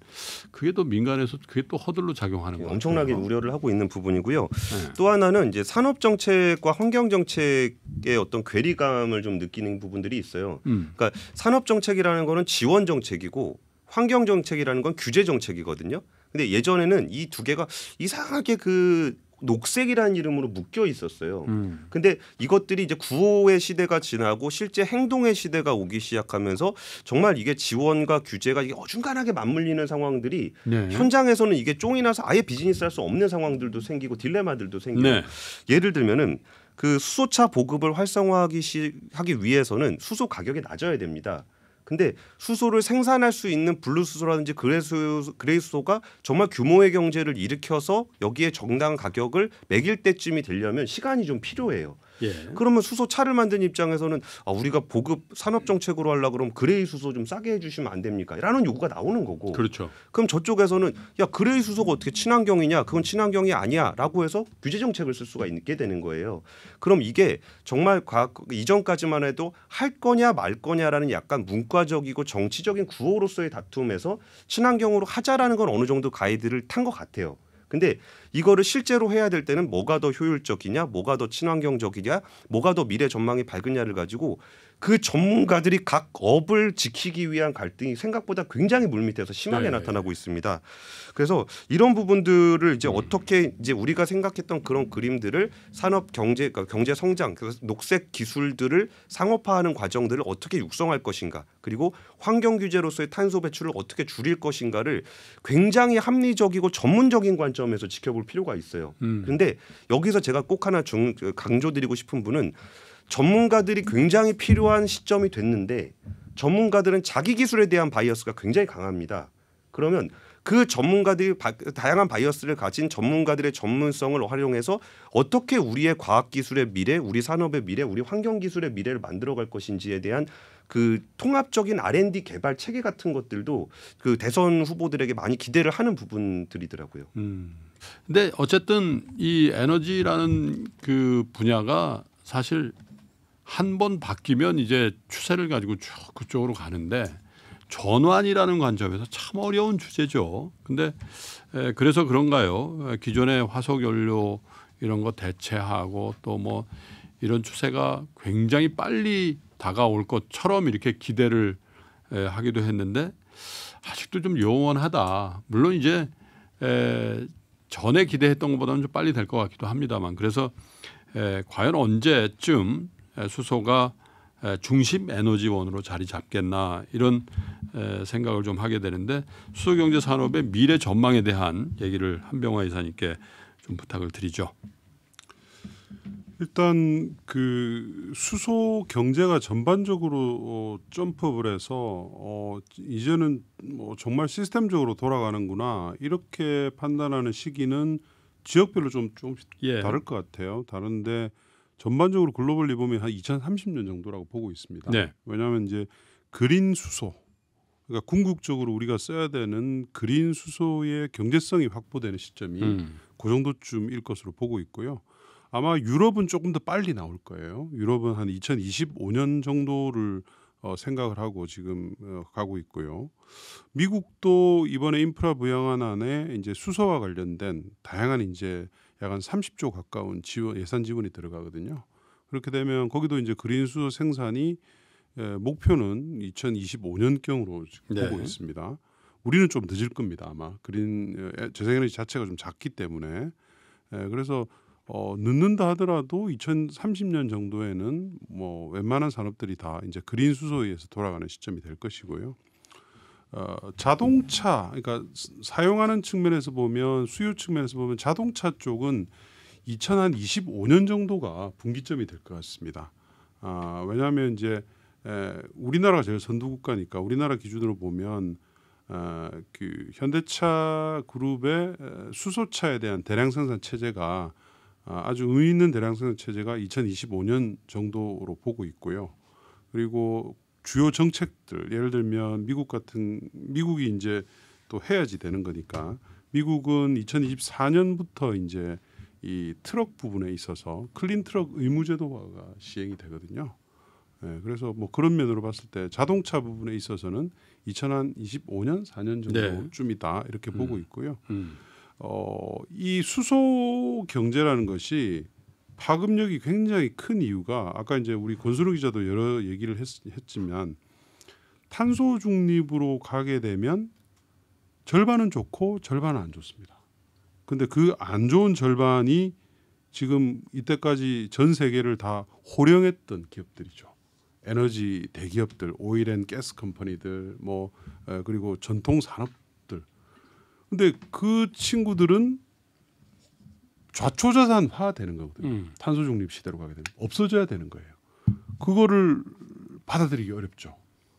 그게 또 민간에서 그게 또 허들로 작용하는 거예요. 엄청나게 같아요. 우려를 하고 있는 부분이고요. 네. 또 하나는 이제 산업 정책과 환경 정책의 어떤 괴리감을 좀 느끼는 부분들이 있어요. 음. 그러니까 산업 정책이라는 거는 지원 정책이고 환경 정책이라는 건 규제 정책이거든요. 근데 예전에는 이 두 개가 이상하게 그 녹색이라는 이름으로 묶여 있었어요. 음. 근데 이것들이 이제 구호의 시대가 지나고 실제 행동의 시대가 오기 시작하면서 정말 이게 지원과 규제가 이게 어중간하게 맞물리는 상황들이 네. 현장에서는 이게 쫑이 나서 아예 비즈니스 할 수 없는 상황들도 생기고 딜레마들도 생기고 네. 예를 들면은 그 수소차 보급을 활성화하기 시, 하기 위해서는 수소 가격이 낮아야 됩니다. 근데 수소를 생산할 수 있는 블루 수소라든지 그레이, 수소, 그레이 수소가 정말 규모의 경제를 일으켜서 여기에 정당 가격을 매길 때쯤이 되려면 시간이 좀 필요해요. 예. 그러면 수소 차를 만든 입장에서는 아, 우리가 보급 산업 정책으로 하려 그러면 그레이 수소 좀 싸게 해주시면 안 됩니까?라는 요구가 나오는 거고. 그렇죠. 그럼 저쪽에서는 야 그레이 수소가 어떻게 친환경이냐? 그건 친환경이 아니야라고 해서 규제 정책을 쓸 수가 있게 되는 거예요. 그럼 이게 정말 과학, 이전까지만 해도 할 거냐 말 거냐라는 약간 문과적이고 정치적인 구호로서의 다툼에서 친환경으로 하자라는 건 어느 정도 가이드를 탄 것 같아요. 근데 이거를 실제로 해야 될 때는 뭐가 더 효율적이냐, 뭐가 더 친환경적이냐, 뭐가 더 미래 전망이 밝으냐를 가지고 그 전문가들이 각 업을 지키기 위한 갈등이 생각보다 굉장히 물밑에서 심하게 네. 나타나고 있습니다. 그래서 이런 부분들을 이제 음. 어떻게 이제 우리가 생각했던 그런 그림들을 산업 경제 그러니까 경제 성장 녹색 기술들을 상업화하는 과정들을 어떻게 육성할 것인가 그리고 환경 규제로서의 탄소 배출을 어떻게 줄일 것인가를 굉장히 합리적이고 전문적인 관점에서 지켜볼 필요가 있어요. 음. 근데 여기서 제가 꼭 하나 중, 강조드리고 싶은 분은 전문가들이 굉장히 필요한 시점이 됐는데 전문가들은 자기 기술에 대한 바이어스가 굉장히 강합니다. 그러면 그 전문가들이 바, 다양한 바이어스를 가진 전문가들의 전문성을 활용해서 어떻게 우리의 과학 기술의 미래, 우리 산업의 미래, 우리 환경 기술의 미래를 만들어 갈 것인지에 대한 그 통합적인 R&D 개발 체계 같은 것들도 그 대선 후보들에게 많이 기대를 하는 부분들이더라고요. 음. 근데 어쨌든 이 에너지라는 그 분야가 사실 한번 바뀌면 이제 추세를 가지고 쭉 그쪽으로 가는데 전환이라는 관점에서 참 어려운 주제죠. 근데 에, 그래서 그런가요? 기존의 화석 연료 이런 거 대체하고 또 뭐 이런 추세가 굉장히 빨리 다가올 것처럼 이렇게 기대를 에, 하기도 했는데 아직도 좀 요원하다. 물론 이제 에, 전에 기대했던 것보다는 좀 빨리 될 것 같기도 합니다만 그래서 에, 과연 언제쯤 수소가 중심 에너지원으로 자리 잡겠나 이런 생각을 좀 하게 되는데 수소 경제 산업의 미래 전망에 대한 얘기를 한병화 이사님께 좀 부탁을 드리죠. 일단 그 수소 경제가 전반적으로 어, 점프를 해서 어 이제는 뭐 정말 시스템적으로 돌아가는구나 이렇게 판단하는 시기는 지역별로 좀 조금씩 예. 다를 것 같아요. 다른데 전반적으로 글로벌 리보면 한 2030년 정도라고 보고 있습니다. 네. 왜냐하면 이제 그린 수소 그러니까 궁극적으로 우리가 써야 되는 그린 수소의 경제성이 확보되는 시점이 음. 그 정도쯤일 것으로 보고 있고요. 아마 유럽은 조금 더 빨리 나올 거예요. 유럽은 한 2025년 정도를 어, 생각을 하고 지금 어, 가고 있고요. 미국도 이번에 인프라 부양안에 이제 수소와 관련된 다양한 이제 약한 30조 가까운 지원 예산 지원이 들어가거든요. 그렇게 되면 거기도 이제 그린수 소 생산이 예, 목표는 2025년경으로 네. 보고 있습니다. 우리는 좀 늦을 겁니다 아마 그린 재생에너지 자체가 좀 작기 때문에 예, 그래서 어, 늦는다 하더라도 2030년 정도에는 뭐 웬만한 산업들이 다 이제 그린 수소에 의해서 돌아가는 시점이 될 것이고요. 어, 자동차 그러니까 사용하는 측면에서 보면 수요 측면에서 보면 자동차 쪽은 2025년 정도가 분기점이 될 것 같습니다. 아, 왜냐하면 이제 에, 우리나라가 제일 선두국가니까 우리나라 기준으로 보면 아, 그 현대차 그룹의 수소차에 대한 대량 생산 체제가 아, 아주 의미 있는 대량 생산 체제가 2025년 정도로 보고 있고요. 그리고 주요 정책들 예를 들면 미국 같은 미국이 이제 또 해야지 되는 거니까 미국은 2024년부터 이제 이 트럭 부분에 있어서 클린 트럭 의무제도화가 시행이 되거든요. 예, 그래서 뭐 그런 면으로 봤을 때 자동차 부분에 있어서는 2025년 4년 정도쯤이다 네. 이렇게 보고 음. 있고요. 음. 어, 이 수소 경제라는 것이 파급력이 굉장히 큰 이유가 아까 이제 우리 권수로 기자도 여러 얘기를 했, 지만 탄소 중립으로 가게 되면 절반은 좋고 절반은 안 좋습니다. 근데 그 안 좋은 절반이 지금 이때까지 전 세계를 다 호령했던 기업들이죠. 에너지 대기업들, 오일앤 가스 컴퍼니들, 뭐 그리고 전통 산업들. 근데 그 친구들은 좌초자산화 되는 거거든요. 음. 탄소 중립 시대로 가게 되면 없어져야 되는 거예요. 그거를 받아들이기 어렵죠.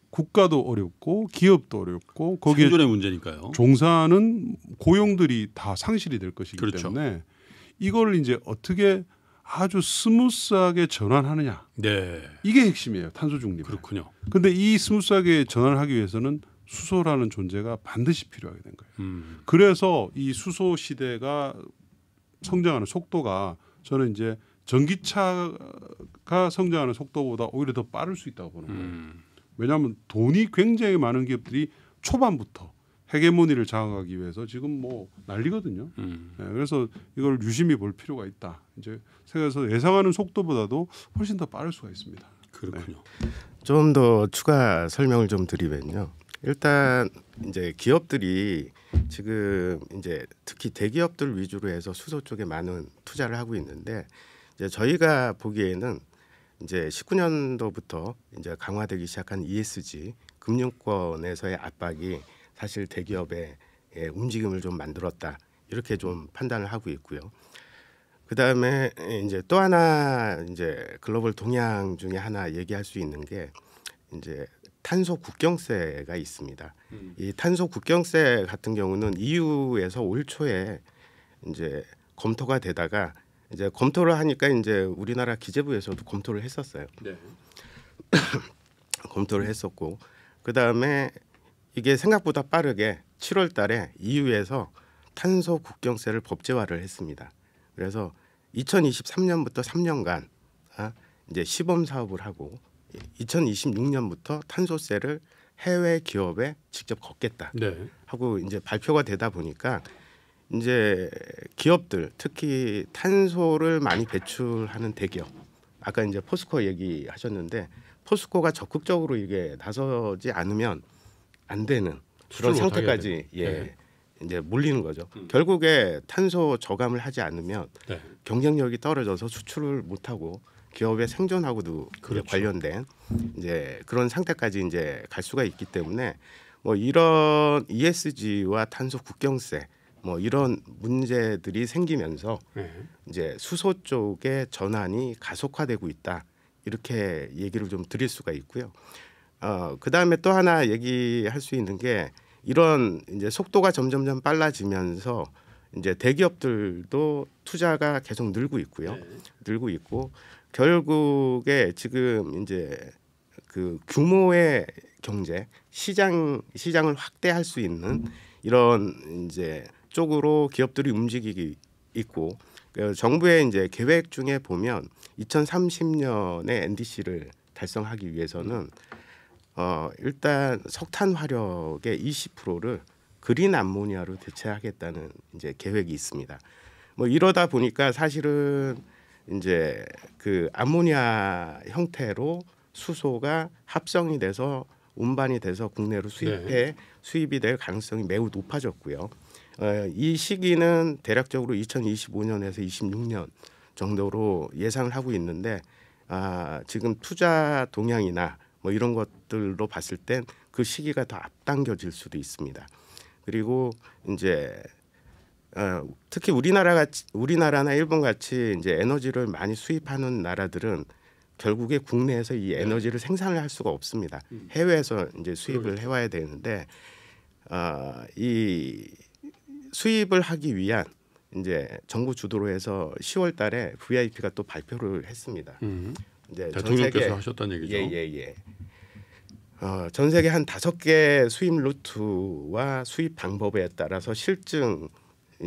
국가도 어렵고 기업도 어렵고 거기에 생존의 문제니까요. 종사하는 고용들이 다 상실이 될 것이기 그렇죠. 때문에 이걸 이제 어떻게 아주 스무스하게 전환하느냐. 네. 이게 핵심이에요. 탄소 중립. 그렇군요. 근데 이 스무스하게 전환하기 위해서는 수소라는 존재가 반드시 필요하게 된 거예요. 음. 그래서 이 수소 시대가 성장하는 속도가 저는 이제 전기차가 성장하는 속도보다 오히려 더 빠를 수 있다고 보는 거예요. 음. 왜냐하면 돈이 굉장히 많은 기업들이 초반부터 헤계모니를 장악하기 위해서 지금 뭐 난리거든요. 음. 네, 그래서 이걸 유심히 볼 필요가 있다. 이제 생각해서 예상하는 속도보다도 훨씬 더 빠를 수가 있습니다. 그렇군요. 네. 좀더 추가 설명을 좀 드리면요. 일단 이제 기업들이 지금 이제 특히 대기업들 위주로 해서 수소 쪽에 많은 투자를 하고 있는데 이제 저희가 보기에는 이제 19년도부터 이제 강화되기 시작한 ESG 금융권에서의 압박이 사실 대기업의 예, 움직임을 좀 만들었다 이렇게 좀 판단을 하고 있고요. 그 다음에 이제 또 하나 이제 글로벌 동향 중에 하나 얘기할 수 있는 게 이제 탄소 국경세가 있습니다. 음. 이 탄소 국경세 같은 경우는 EU에서 올 초에 이제 검토가 되다가 이제 검토를 하니까 이제 우리나라 기재부에서도 검토를 했었어요. 네. 검토를 했었고 그 다음에 이게 생각보다 빠르게 7월달에 EU에서 탄소 국경세를 법제화를 했습니다. 그래서 2023년부터 3년간 아, 이제 시범 사업을 하고 2026년부터 탄소세를 해외 기업에 직접 걷겠다 네. 하고 이제 발표가 되다 보니까 이제 기업들 특히 탄소를 많이 배출하는 대기업 아까 이제 포스코 얘기하셨는데 포스코가 적극적으로 이게 나서지 않으면 안 되는 그런 상태까지 예 네. 이제 몰리는 거죠. 음. 결국에 탄소 저감을 하지 않으면 네. 경쟁력이 떨어져서 수출을 못 하고 기업의 생존하고도 그렇죠. 관련된 이제 그런 상태까지 이제 갈 수가 있기 때문에 뭐 이런 ESG와 탄소 국경세 뭐 이런 문제들이 생기면서 네. 이제 수소 쪽의 전환이 가속화되고 있다 이렇게 얘기를 좀 드릴 수가 있고요. 어, 그 다음에 또 하나 얘기할 수 있는 게 이런 이제 속도가 점점점 빨라지면서 이제 대기업들도 투자가 계속 늘고 있고요. 네. 늘고 있고 결국에 지금 이제 그 규모의 경제 시장 시장을 확대할 수 있는 이런 이제 쪽으로 기업들이 움직이기 있고 그 정부의 이제 계획 중에 보면 2030년에 NDC를 달성하기 위해서는 어 일단 석탄 화력의 20%를 그린 암모니아로 대체하겠다는 이제 계획이 있습니다. 뭐 이러다 보니까 사실은 이제 그 암모니아 형태로 수소가 합성이 돼서 운반이 돼서 국내로 수입해 네. 수입이 될 가능성이 매우 높아졌고요. 어, 이 시기는 대략적으로 2025년에서 26년 정도로 예상을 하고 있는데 아, 지금 투자 동향이나 뭐 이런 것들로 봤을 땐 그 시기가 더 앞당겨질 수도 있습니다. 그리고 이제 어, 특히 우리나라 같이 우리나라나 일본 같이 이제 에너지를 많이 수입하는 나라들은 결국에 국내에서 이 네. 에너지를 생산을 할 수가 없습니다. 음. 해외에서 이제 수입을 해와야 되는데 어, 이 수입을 하기 위한 이제 정부 주도로 해서 10월달에 VIP가 또 발표를 했습니다. 음. 이제 대통령께서 세계, 하셨다는 얘기죠. 예예예. 예, 예. 어, 전 세계 한 다섯 개 수입 루트와 수입 방법에 따라서 실증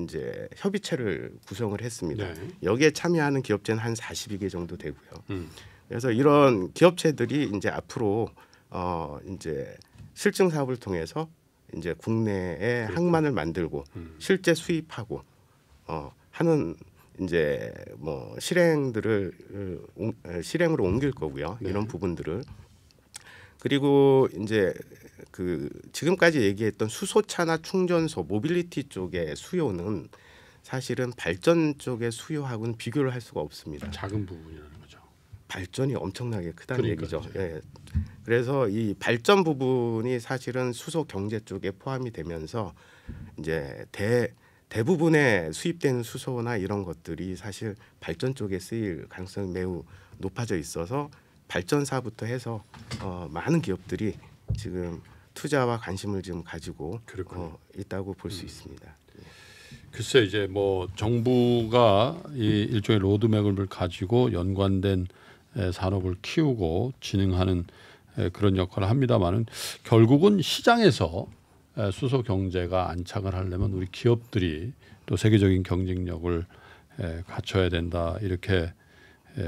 이제 협의체를 구성을 했습니다. 네. 여기에 참여하는 기업체는 한 42개 정도 되고요. 음. 그래서 이런 기업체들이 이제 앞으로 어 이제 실증 사업을 통해서 이제 국내에 그렇구나. 항만을 만들고 음. 실제 수입하고 어 하는 이제 뭐 실행들을 오, 실행으로 옮길 거고요. 네. 이런 부분들을 그리고 이제 그 지금까지 얘기했던 수소차나 충전소 모빌리티 쪽의 수요는 사실은 발전 쪽의 수요하고는 비교를 할 수가 없습니다. 작은 부분이라는 거죠. 발전이 엄청나게 크다는 그러니까, 얘기죠. 예. 그래서 이 발전 부분이 사실은 수소 경제 쪽에 포함이 되면서 이제 대 대부분의 수입되는 수소나 이런 것들이 사실 발전 쪽에 쓰일 가능성이 매우 높아져 있어서 발전사부터 해서 어, 많은 기업들이 지금 투자와 관심을 좀 가지고 어, 있다고 볼수 음. 있습니다. 예. 글쎄 이제 뭐 정부가 이 일종의 로드맵을 가지고 연관된 산업을 키우고 진행하는 그런 역할을 합니다만은 결국은 시장에서 수소 경제가 안착을 하려면 우리 기업들이 또 세계적인 경쟁력을 갖춰야 된다 이렇게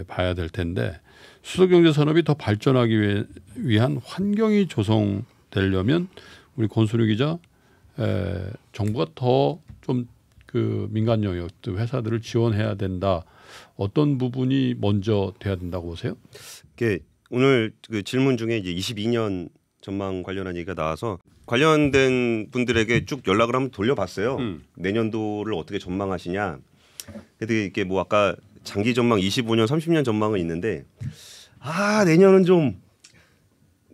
봐야 될 텐데 수소 경제 산업이 더 발전하기 위한 환경이 조성 되려면 우리 권순류 기자 에, 정부가 더 좀 그 민간 영역 회사들을 지원해야 된다. 어떤 부분이 먼저 돼야 된다고 보세요? 게 오늘 그 질문 중에 이제 22년 전망 관련한 얘기가 나와서 관련된 분들에게 쭉 연락을 한번 돌려봤어요. 음. 내년도를 어떻게 전망하시냐. 근데 이게 뭐 아까 장기 전망 25년, 30년 전망은 있는데 아 내년은 좀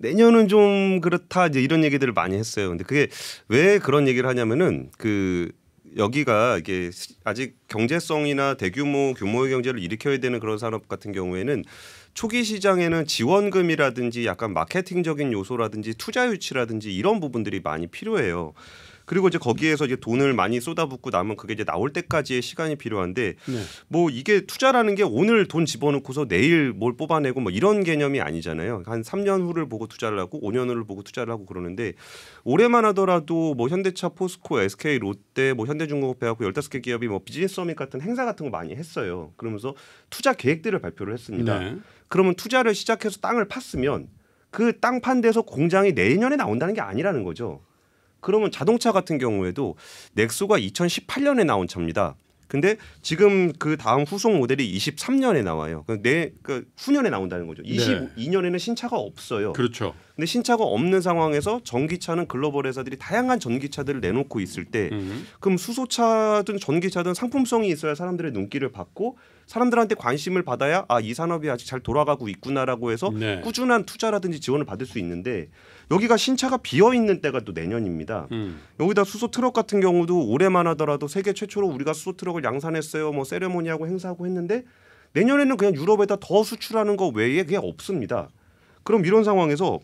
내년은 좀 그렇다 이제 이런 얘기들을 많이 했어요. 근데 그게 왜 그런 얘기를 하냐면은 그 여기가 이게 아직 경제성이나 대규모 규모의 경제를 일으켜야 되는 그런 산업 같은 경우에는 초기 시장에는 지원금이라든지 약간 마케팅적인 요소라든지 투자 유치라든지 이런 부분들이 많이 필요해요. 그리고 이제 거기에서 이제 돈을 많이 쏟아붓고 나면 그게 이제 나올 때까지의 시간이 필요한데 네. 뭐 이게 투자라는 게 오늘 돈 집어넣고서 내일 뭘 뽑아내고 뭐 이런 개념이 아니잖아요. 한 3년 후를 보고 투자를 하고 5년 후를 보고 투자를 하고 그러는데 올해만 하더라도 뭐 현대차, 포스코, SK, 롯데, 뭐 현대중공업 배하고 15개 기업이 뭐 비즈니스 서밋 같은 행사 같은 거 많이 했어요. 그러면서 투자 계획들을 발표를 했습니다. 네. 그러면 투자를 시작해서 땅을 팠으면 그 땅판 데서 공장이 내년에 나온다는 게 아니라는 거죠. 그러면 자동차 같은 경우에도 넥소가 2018년에 나온 차입니다. 근데 지금 그 다음 후속 모델이 23년에 나와요. 그 내, 그 후년에 나온다는 거죠. 22년에는 신차가 없어요. 그렇죠. 근데 신차가 없는 상황에서 전기차는 글로벌 회사들이 다양한 전기차들을 내놓고 있을 때 음. 그럼 수소차든 전기차든 상품성이 있어야 사람들의 눈길을 받고 사람들한테 관심을 받아야 아 이 산업이 아직 잘 돌아가고 있구나라고 해서 네. 꾸준한 투자라든지 지원을 받을 수 있는데 여기가 신차가 비어 있는 때가 또 내년입니다. 음. 여기다 수소 트럭 같은 경우도 올해만 하더라도 세계 최초로 우리가 수소 트럭을 양산했어요. 뭐 세레모니하고 행사하고 했는데 내년에는 그냥 유럽에다 더 수출하는 거 외에 그게 없습니다. 그럼 이런 상황에서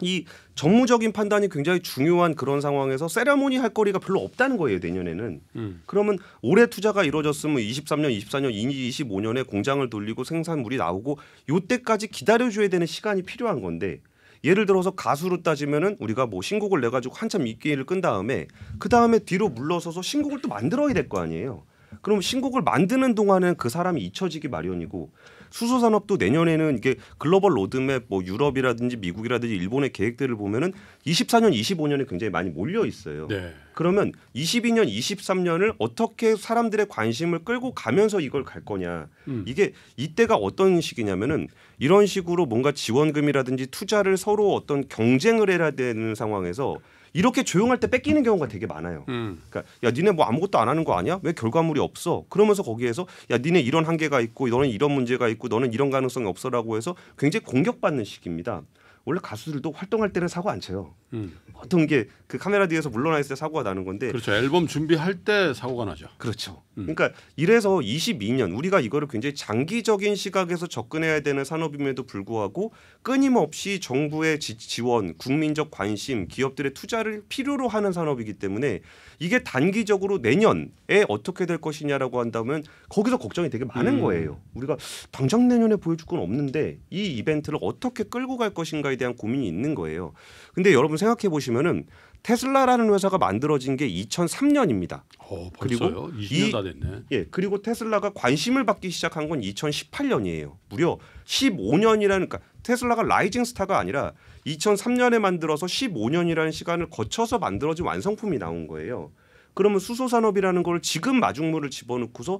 이전무적인 판단이 굉장히 중요한 그런 상황에서 세레모니 할 거리가 별로 없다는 거예요 내년에는 음. 그러면 올해 투자가 이루어졌으면 23년 24년 25년에 공장을 돌리고 생산물이 나오고 요때까지 기다려줘야 되는 시간이 필요한 건데 예를 들어서 가수로 따지면은 우리가 뭐 신곡을 내 가지고 한참 인기를 끈 다음에 그 다음에 뒤로 물러서서 신곡을 또 만들어야 될 거 아니에요. 그럼 신곡을 만드는 동안은 그 사람이 잊혀지기 마련이고 수소 산업도 내년에는 이게 글로벌 로드맵 뭐 유럽이라든지 미국이라든지 일본의 계획들을 보면은 24년, 25년에 굉장히 많이 몰려 있어요. 네. 그러면 22년, 23년을 어떻게 사람들의 관심을 끌고 가면서 이걸 갈 거냐. 음. 이게 이때가 어떤 시기냐면은 이런 식으로 뭔가 지원금이라든지 투자를 서로 어떤 경쟁을 해야 되는 상황에서 이렇게 조용할 때 뺏기는 경우가 되게 많아요. 음. 그러니까 야 니네 뭐 아무것도 안 하는 거 아니야? 왜 결과물이 없어? 그러면서 거기에서 야 니네 이런 한계가 있고 너는 이런 문제가 있고 너는 이런 가능성이 없어라고 해서 굉장히 공격받는 시기입니다. 원래 가수들도 활동할 때는 사고 안 쳐요. 음. 보통 이게 그 카메라 뒤에서 물러나 있을 때 사고가 나는 건데. 그렇죠. 앨범 준비할 때 사고가 나죠. 그렇죠. 음. 그러니까 이래서 22년 우리가 이거를 굉장히 장기적인 시각에서 접근해야 되는 산업임에도 불구하고 끊임없이 정부의 지원, 국민적 관심, 기업들의 투자를 필요로 하는 산업이기 때문에 이게 단기적으로 내년에 어떻게 될 것이냐라고 한다면 거기서 걱정이 되게 많은 음. 거예요. 우리가 당장 내년에 보여줄 건 없는데 이 이벤트를 어떻게 끌고 갈 것인가 테슬에 대한 고민이 있는 거예요. 근데 여러분 생각해 보시면은 테슬라라는 회사가 만들어진 게 2003년입니다. 어, 그리고 20년 다 됐네. 예, 그리고 테슬라가 관심을 받기 시작한 건 2018년이에요. 무려 15년이라는 그러니까 테슬라가 라이징 스타가 아니라 2003년에 만들어서 15년이라는 시간을 거쳐서 만들어진 완성품이 나온 거예요. 그러면 수소 산업이라는 걸 지금 마중물을 집어넣고서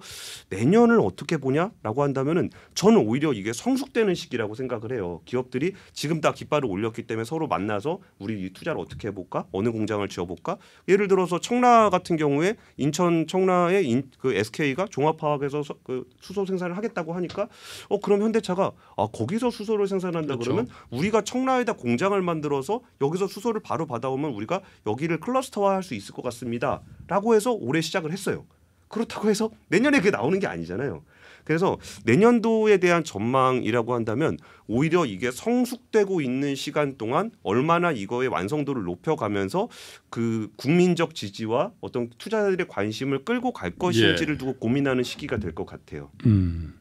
내년을 어떻게 보냐라고 한다면은 저는 오히려 이게 성숙되는 시기라고 생각을 해요. 기업들이 지금 다 깃발을 올렸기 때문에 서로 만나서 우리 이 투자를 어떻게 해볼까? 어느 공장을 지어볼까? 예를 들어서 청라 같은 경우에 인천 청라의 인, 그 SK가 종합화학에서 서, 그 수소 생산을 하겠다고 하니까 어 그럼 현대차가 아 거기서 수소를 생산한다 그렇죠. 그러면 우리가 청라에다 공장을 만들어서 여기서 수소를 바로 받아오면 우리가 여기를 클러스터화할 수 있을 것 같습니다. 라고 해서 올해 시작을 했어요. 그렇다고 해서 내년에 그게 나오는 게 아니잖아요. 그래서 내년도에 대한 전망이라고 한다면 오히려 이게 성숙되고 있는 시간 동안 얼마나 이거의 완성도를 높여가면서 그 국민적 지지와 어떤 투자자들의 관심을 끌고 갈 예. 것인지를 두고 고민하는 시기가 될 것 같아요. 음.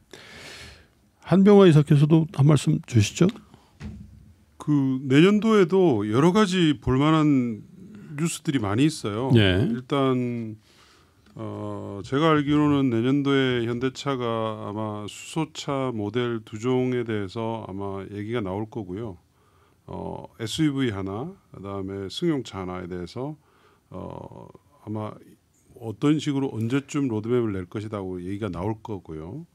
한병화 이사께서도 한 말씀 주시죠. 그 내년도에도 여러 가지 볼만한 뉴스들이 많이 있어요. 예. 일단 어, 제가 알기로는 내년도에 현대차가 아마 수소차 모델 두 종에 대해서 아마 얘기가 나올 거고요. 어, SUV 하나, 그다음에 승용차 하나에 대해서 어, 아마 어떤 식으로 언제쯤 로드맵을 낼 것이다고 얘기가 나올 거고요.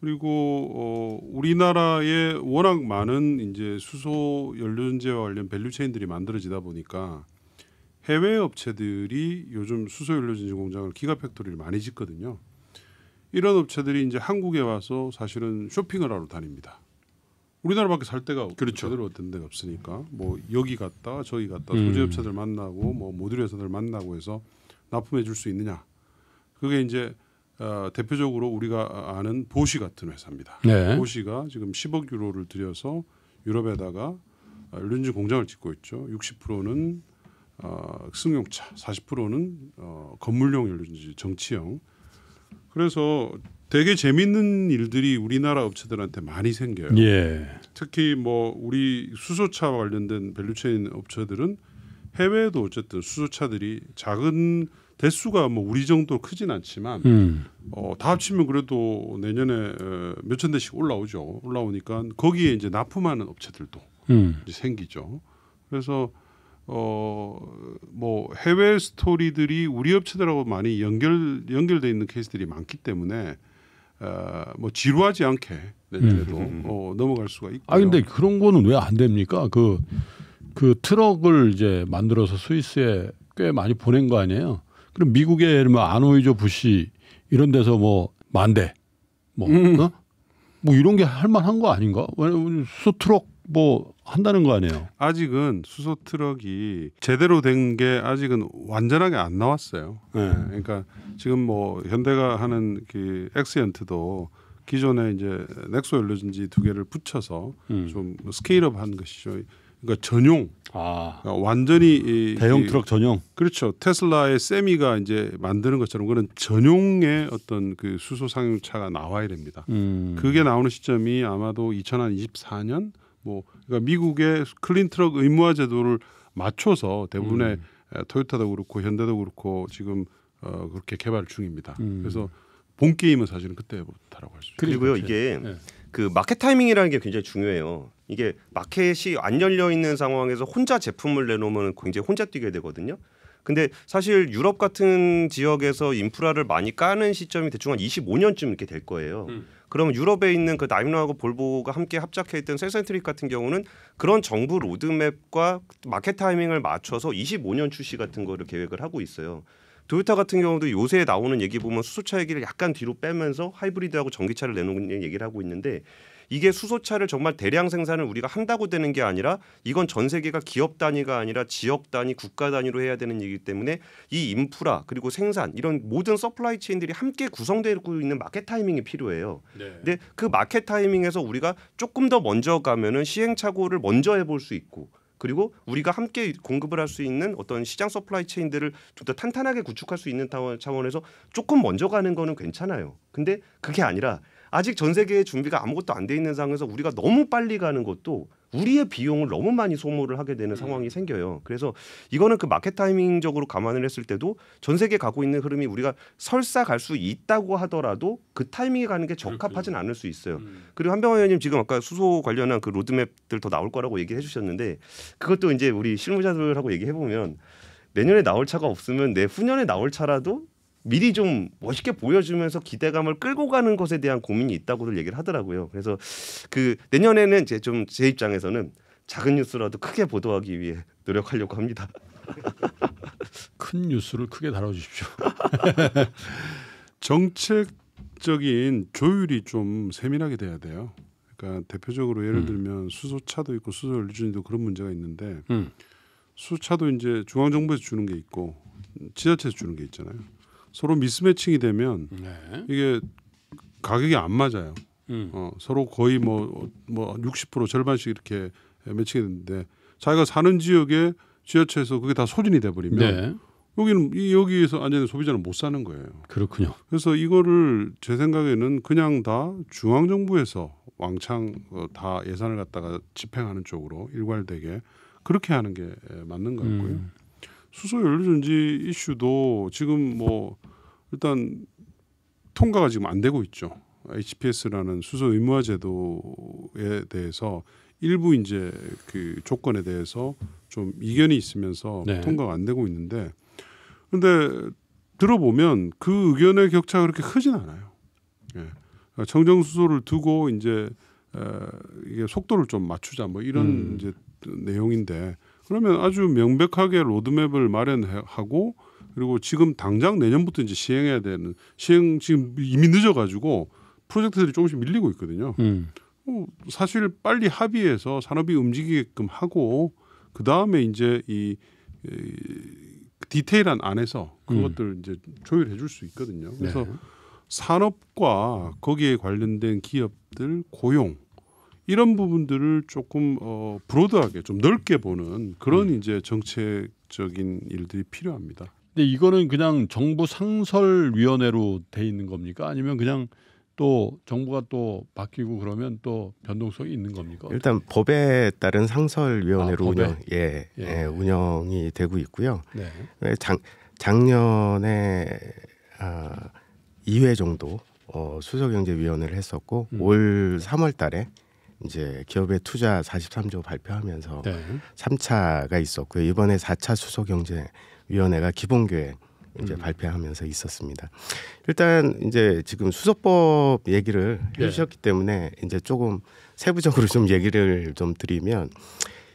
그리고 어, 우리나라에 워낙 많은 이제 수소 연료전지와 관련 밸류체인들이 만들어지다 보니까 해외 업체들이 요즘 수소연료진지 공장을 기가팩토리를 많이 짓거든요. 이런 업체들이 이제 한국에 와서 사실은 쇼핑을 하러 다닙니다. 우리나라밖에 살 데가 그렇죠. 제대로 어떤 데가 없으니까 뭐 여기 갔다 저기 갔다 음. 소재 업체들 만나고 뭐 모듈 회사들 만나고 해서 납품해 줄 수 있느냐 그게 이제 어, 대표적으로 우리가 아는 보시 같은 회사입니다. 네. 보시가 지금 10억 유로를 들여서 유럽에다가 륜지 어, 공장을 짓고 있죠. 60%는 어, 승용차 40%는 어, 건물용 연료인지 정치용. 그래서 되게 재밌는 일들이 우리나라 업체들한테 많이 생겨요. 예. 특히 뭐 우리 수소차 관련된 밸류체인 업체들은 해외에도 어쨌든 수소차들이 작은 대수가 뭐 우리 정도 크진 않지만 음. 어, 다 합치면 그래도 내년에 어, 몇천 대씩 올라오죠. 올라오니까 거기에 이제 납품하는 업체들도 음. 이제 생기죠. 그래서 어뭐 해외 스토리들이 우리 업체들하고 많이 연결 연결돼 있는 케이스들이 많기 때문에 어뭐 아, 지루하지 않게 내년에도 음. 어, 넘어갈 수가 있고. 아 근데 그런 거는 왜 안 됩니까? 그그 그 트럭을 이제 만들어서 스위스에 꽤 많이 보낸 거 아니에요? 그럼 미국의 뭐 아노이조 부시 이런 데서 뭐 만대 뭐, 음. 어? 뭐 이런 게 할만한 거 아닌가? 왜냐면 수트럭 뭐 한다는 거 아니에요? 아직은 수소 트럭이 제대로 된 게 아직은 완전하게 안 나왔어요. 네. 네. 그러니까 지금 뭐 현대가 하는 그엑스언트도 기존에 이제 넥소 연료전지 두 개를 붙여서 음. 좀 스케일업한 것이죠. 그러니까 전용, 아. 그러니까 완전히 이, 대형 트럭 전용. 그렇죠. 테슬라의 세미가 이제 만드는 것처럼 그런 전용의 어떤 그 수소 상용차가 나와야 됩니다. 음. 그게 나오는 시점이 아마도 2024년 뭐 그러니까 미국의 클린 트럭 의무화 제도를 맞춰서 대부분의 음. 토요타도 그렇고 현대도 그렇고 지금 어 그렇게 개발 중입니다. 음. 그래서 본 게임은 사실은 그때부터라고 할 수 있죠. 그리고요 이게 네. 그 마켓 타이밍이라는 게 굉장히 중요해요. 이게 마켓이 안 열려 있는 상황에서 혼자 제품을 내놓으면 굉장히 혼자 뛰게 되거든요. 근데 사실 유럽 같은 지역에서 인프라를 많이 까는 시점이 대충 한 25년쯤 이렇게 될 거예요. 음. 그러면 유럽에 있는 그나임노하고 볼보가 함께 합작해 있던 셀센트릭 같은 경우는 그런 정부 로드맵과 마켓 타이밍을 맞춰서 25년 출시 같은 거를 계획을 하고 있어요. 도요타 같은 경우도 요새 나오는 얘기 보면 수소차 얘기를 약간 뒤로 빼면서 하이브리드하고 전기차를 내놓는 얘기를 하고 있는데 이게 수소차를 정말 대량 생산을 우리가 한다고 되는 게 아니라 이건 전 세계가 기업 단위가 아니라 지역 단위, 국가 단위로 해야 되는 일이기 때문에 이 인프라 그리고 생산 이런 모든 서플라이 체인들이 함께 구성되고 있는 마켓 타이밍이 필요해요. 네. 근데 그 마켓 타이밍에서 우리가 조금 더 먼저 가면은 시행착오를 먼저 해볼 수 있고 그리고 우리가 함께 공급을 할 수 있는 어떤 시장 서플라이 체인들을 좀 더 탄탄하게 구축할 수 있는 차원에서 조금 먼저 가는 거는 괜찮아요. 근데 그게 아니라 아직 전 세계의 준비가 아무것도 안 돼 있는 상황에서 우리가 너무 빨리 가는 것도 우리의 비용을 너무 많이 소모를 하게 되는 음. 상황이 생겨요. 그래서 이거는 그 마켓 타이밍적으로 감안을 했을 때도 전 세계 가고 있는 흐름이 우리가 설사 갈 수 있다고 하더라도 그 타이밍에 가는 게 적합하진 않을 수 있어요. 음. 그리고 한병호 의원님 지금 아까 수소 관련한 그 로드맵들 더 나올 거라고 얘기해 주셨는데 그것도 이제 우리 실무자들하고 얘기해 보면 내년에 나올 차가 없으면 내 후년에 나올 차라도 미리 좀 멋있게 보여주면서 기대감을 끌고 가는 것에 대한 고민이 있다고들 얘기를 하더라고요. 그래서 그 내년에는 제 좀제 제 입장에서는 작은 뉴스라도 크게 보도하기 위해 노력하려고 합니다. 큰 뉴스를 크게 다뤄주십시오. 정책적인 조율이 좀 세밀하게 돼야 돼요. 그러니까 대표적으로 예를 음. 들면 음. 수소차도 있고 수소 연료준도 그런 문제가 있는데 음. 수소차도 이제 중앙정부에서 주는 게 있고 지자체에서 주는 게 있잖아요. 서로 미스매칭이 되면 네. 이게 가격이 안 맞아요. 음. 어, 서로 거의 뭐 뭐 60% 절반씩 이렇게 매칭이 되는데 자기가 사는 지역에 지하철에서 그게 다 소진이 돼버리면 네. 여기는 여기에서 아전한 소비자는 못 사는 거예요. 그렇군요. 그래서 이거를 제 생각에는 그냥 다 중앙 정부에서 왕창 어, 다 예산을 갖다가 집행하는 쪽으로 일괄되게 그렇게 하는 게 맞는 것 같고요. 음. 수소 연료전지 이슈도 지금 뭐 일단 통과가 지금 안 되고 있죠. HPS라는 수소 의무화 제도에 대해서 일부 이제 그 조건에 대해서 좀 이견이 있으면서 네. 통과가 안 되고 있는데 근데 들어보면 그 의견의 격차가 그렇게 크진 않아요. 예. 정정 그러니까 수소를 두고 이제 에, 어, 이게 속도를 좀 맞추자 뭐 이런 음. 이제 내용인데 그러면 아주 명백하게 로드맵을 마련하고 그리고 지금 당장 내년부터 이제 시행해야 되는 시행 지금 이미 늦어가지고 프로젝트들이 조금씩 밀리고 있거든요. 음. 어, 사실 빨리 합의해서 산업이 움직이게끔 하고 그 다음에 이제 이, 이 디테일한 안에서 그것들 음. 이제 조율해 줄 수 있거든요. 그래서 네. 산업과 거기에 관련된 기업들 고용 이런 부분들을 조금 어, 브로드하게 좀 넓게 보는 그런 음. 이제 정책적인 일들이 필요합니다. 근데 이거는 그냥 정부 상설위원회로 돼 있는 겁니까? 아니면 그냥 또 정부가 또 바뀌고 그러면 또 변동성이 있는 겁니까? 일단 법에 따른 상설위원회로 아, 운영 예, 예. 예, 운영이 되고 있고요. 네. 작 작년에 아, 2회 정도 어, 수석경제위원회를 했었고 음. 올 3월달에 이제 기업의 투자 43조 발표하면서 네. 3차가 있었고요. 이번에 4차 수소 경제 위원회가 기본 계획 이제 음. 발표하면서 있었습니다. 일단 이제 지금 수소법 얘기를 네. 해주셨기 때문에 이제 조금 세부적으로 좀 얘기를 좀 드리면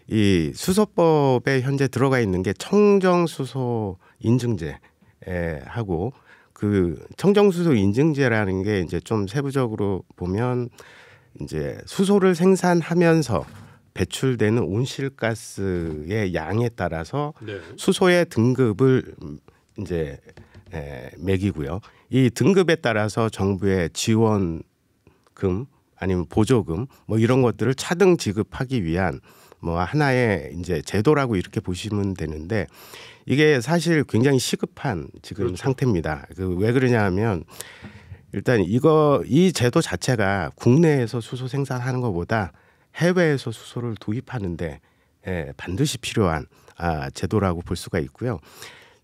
이 수소법에 현재 들어가 있는 게 청정수소 인증제 하고 그 청정수소 인증제라는 게 이제 좀 세부적으로 보면 이제 수소를 생산하면서 배출되는 온실가스의 양에 따라서 네. 수소의 등급을 음, 이제 에, 매기고요. 이 등급에 따라서 정부의 지원금 아니면 보조금 뭐 이런 것들을 차등 지급하기 위한 뭐 하나의 이제 제도라고 이렇게 보시면 되는데 이게 사실 굉장히 시급한 지금 그렇죠. 상태입니다. 그왜 그러냐 하면 일단 이거 이 제도 자체가 국내에서 수소 생산하는 것보다 해외에서 수소를 도입하는데 예, 반드시 필요한 아, 제도라고 볼 수가 있고요.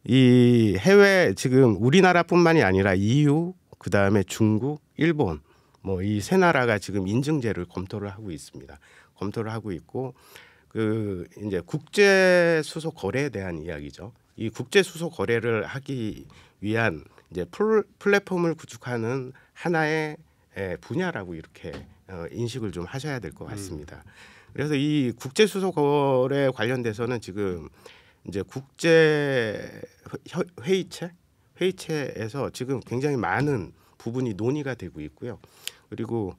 이 해외 지금 우리나라뿐만이 아니라 EU 그 다음에 중국, 일본 뭐 이 세 나라가 지금 인증제를 검토를 하고 있습니다. 검토를 하고 있고 그 이제 국제 수소 거래에 대한 이야기죠. 이 국제 수소 거래를 하기 위한 이제 플, 랫폼을 구축하는 하나의 분야라고 이렇게 어, 인식을 좀 하셔야 될것 음. 같습니다. 그래서 이 국제 수소 거래 관련돼서는 지금 이제 국제 회의체 회의체에서 지금 굉장히 많은 부분이 논의가 되고 있고요. 그리고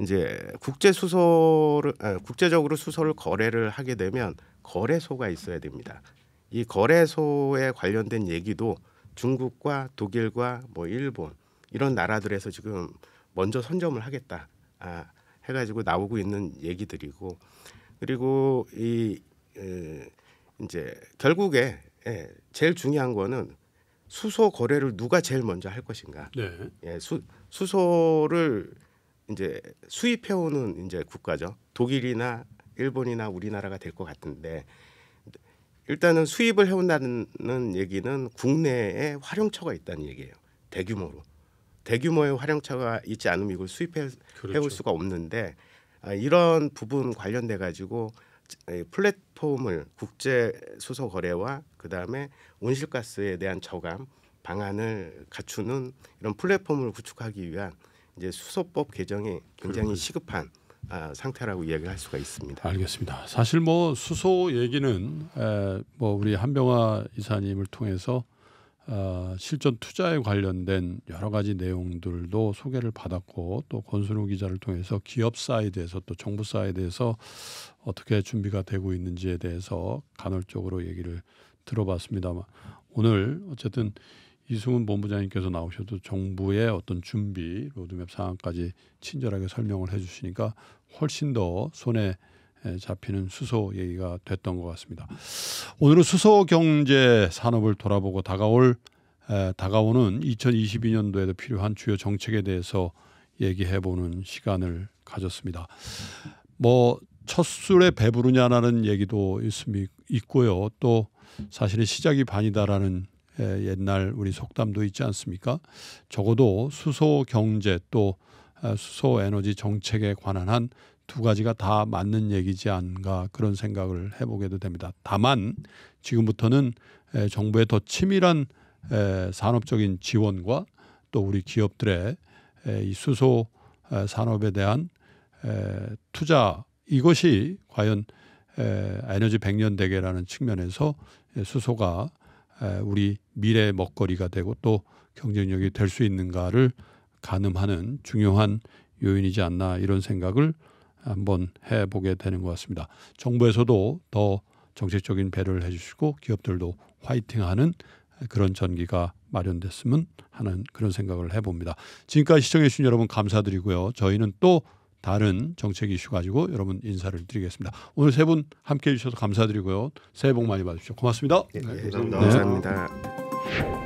이제 국제 수소를 어, 국제적으로 수소를 거래를 하게 되면 거래소가 있어야 됩니다. 이 거래소에 관련된 얘기도 중국과 독일과 뭐 일본 이런 나라들에서 지금 먼저 선점을 하겠다 아, 해가지고 나오고 있는 얘기들이고 그리고 이 에, 이제 결국에 예, 제일 중요한 거는 수소 거래를 누가 제일 먼저 할 것인가. 네. 예, 수, 수소를 이제 수입해오는 이제 국가죠. 독일이나 일본이나 우리나라가 될 것 같은데 일단은 수입을 해온다는 얘기는 국내에 활용처가 있다는 얘기예요. 대규모로. 대규모의 활용처가 있지 않으면 이걸 수입해 그렇죠. 해올 수가 없는데 아, 이런 부분 관련돼 가지고 플랫폼을 국제 수소 거래와 그다음에 온실가스에 대한 저감 방안을 갖추는 이런 플랫폼을 구축하기 위한 이제 수소법 개정이 굉장히 시급한 아, 상태라고 이야기할 수가 있습니다. 알겠습니다. 사실 뭐 수소 얘기는 뭐 우리 한병화 이사님을 통해서 어, 실전 투자에 관련된 여러 가지 내용들도 소개를 받았고 또 권순우 기자를 통해서 기업 사이드에서 또 정부 사이드에서 어떻게 준비가 되고 있는지에 대해서 간헐적으로 얘기를 들어봤습니다만 오늘 어쨌든 이승훈 본부장님께서 나오셔도 정부의 어떤 준비 로드맵 상황까지 친절하게 설명을 해주시니까 훨씬 더 손에 잡히는 수소 얘기가 됐던 것 같습니다. 오늘은 수소 경제 산업을 돌아보고 다가올 에, 다가오는 2022년도에도 필요한 주요 정책에 대해서 얘기해보는 시간을 가졌습니다. 뭐 첫술에 배부르냐라는 얘기도 있음이 있고요. 또 사실은 시작이 반이다라는 예, 옛날 우리 속담도 있지 않습니까? 적어도 수소 경제 또 아, 수소 에너지 정책에 관한 한 두 가지가 다 맞는 얘기지 않가 그런 생각을 해보게도 됩니다. 다만 지금부터는 예, 정부의 더 치밀한 예, 산업적인 지원과 또 우리 기업들의 이 수소 아, 산업에 대한 투자 이것이 과연 에너지 백년 대계라는 측면에서 수소가 아, 우리 미래 먹거리가 되고 또 경쟁력이 될 수 있는가를 가늠하는 중요한 요인이지 않나 이런 생각을 한번 해보게 되는 것 같습니다. 정부에서도 더 정책적인 배려를 해주시고 기업들도 화이팅하는 그런 전기가 마련됐으면 하는 그런 생각을 해봅니다. 지금까지 시청해주신 여러분 감사드리고요. 저희는 또 다른 정책 이슈 가지고 여러분 인사를 드리겠습니다. 오늘 세 분 함께 해주셔서 감사드리고요. 새해 복 많이 받으십시오. 고맙습니다. 네, 감사합니다. 네. 감사합니다. Thank you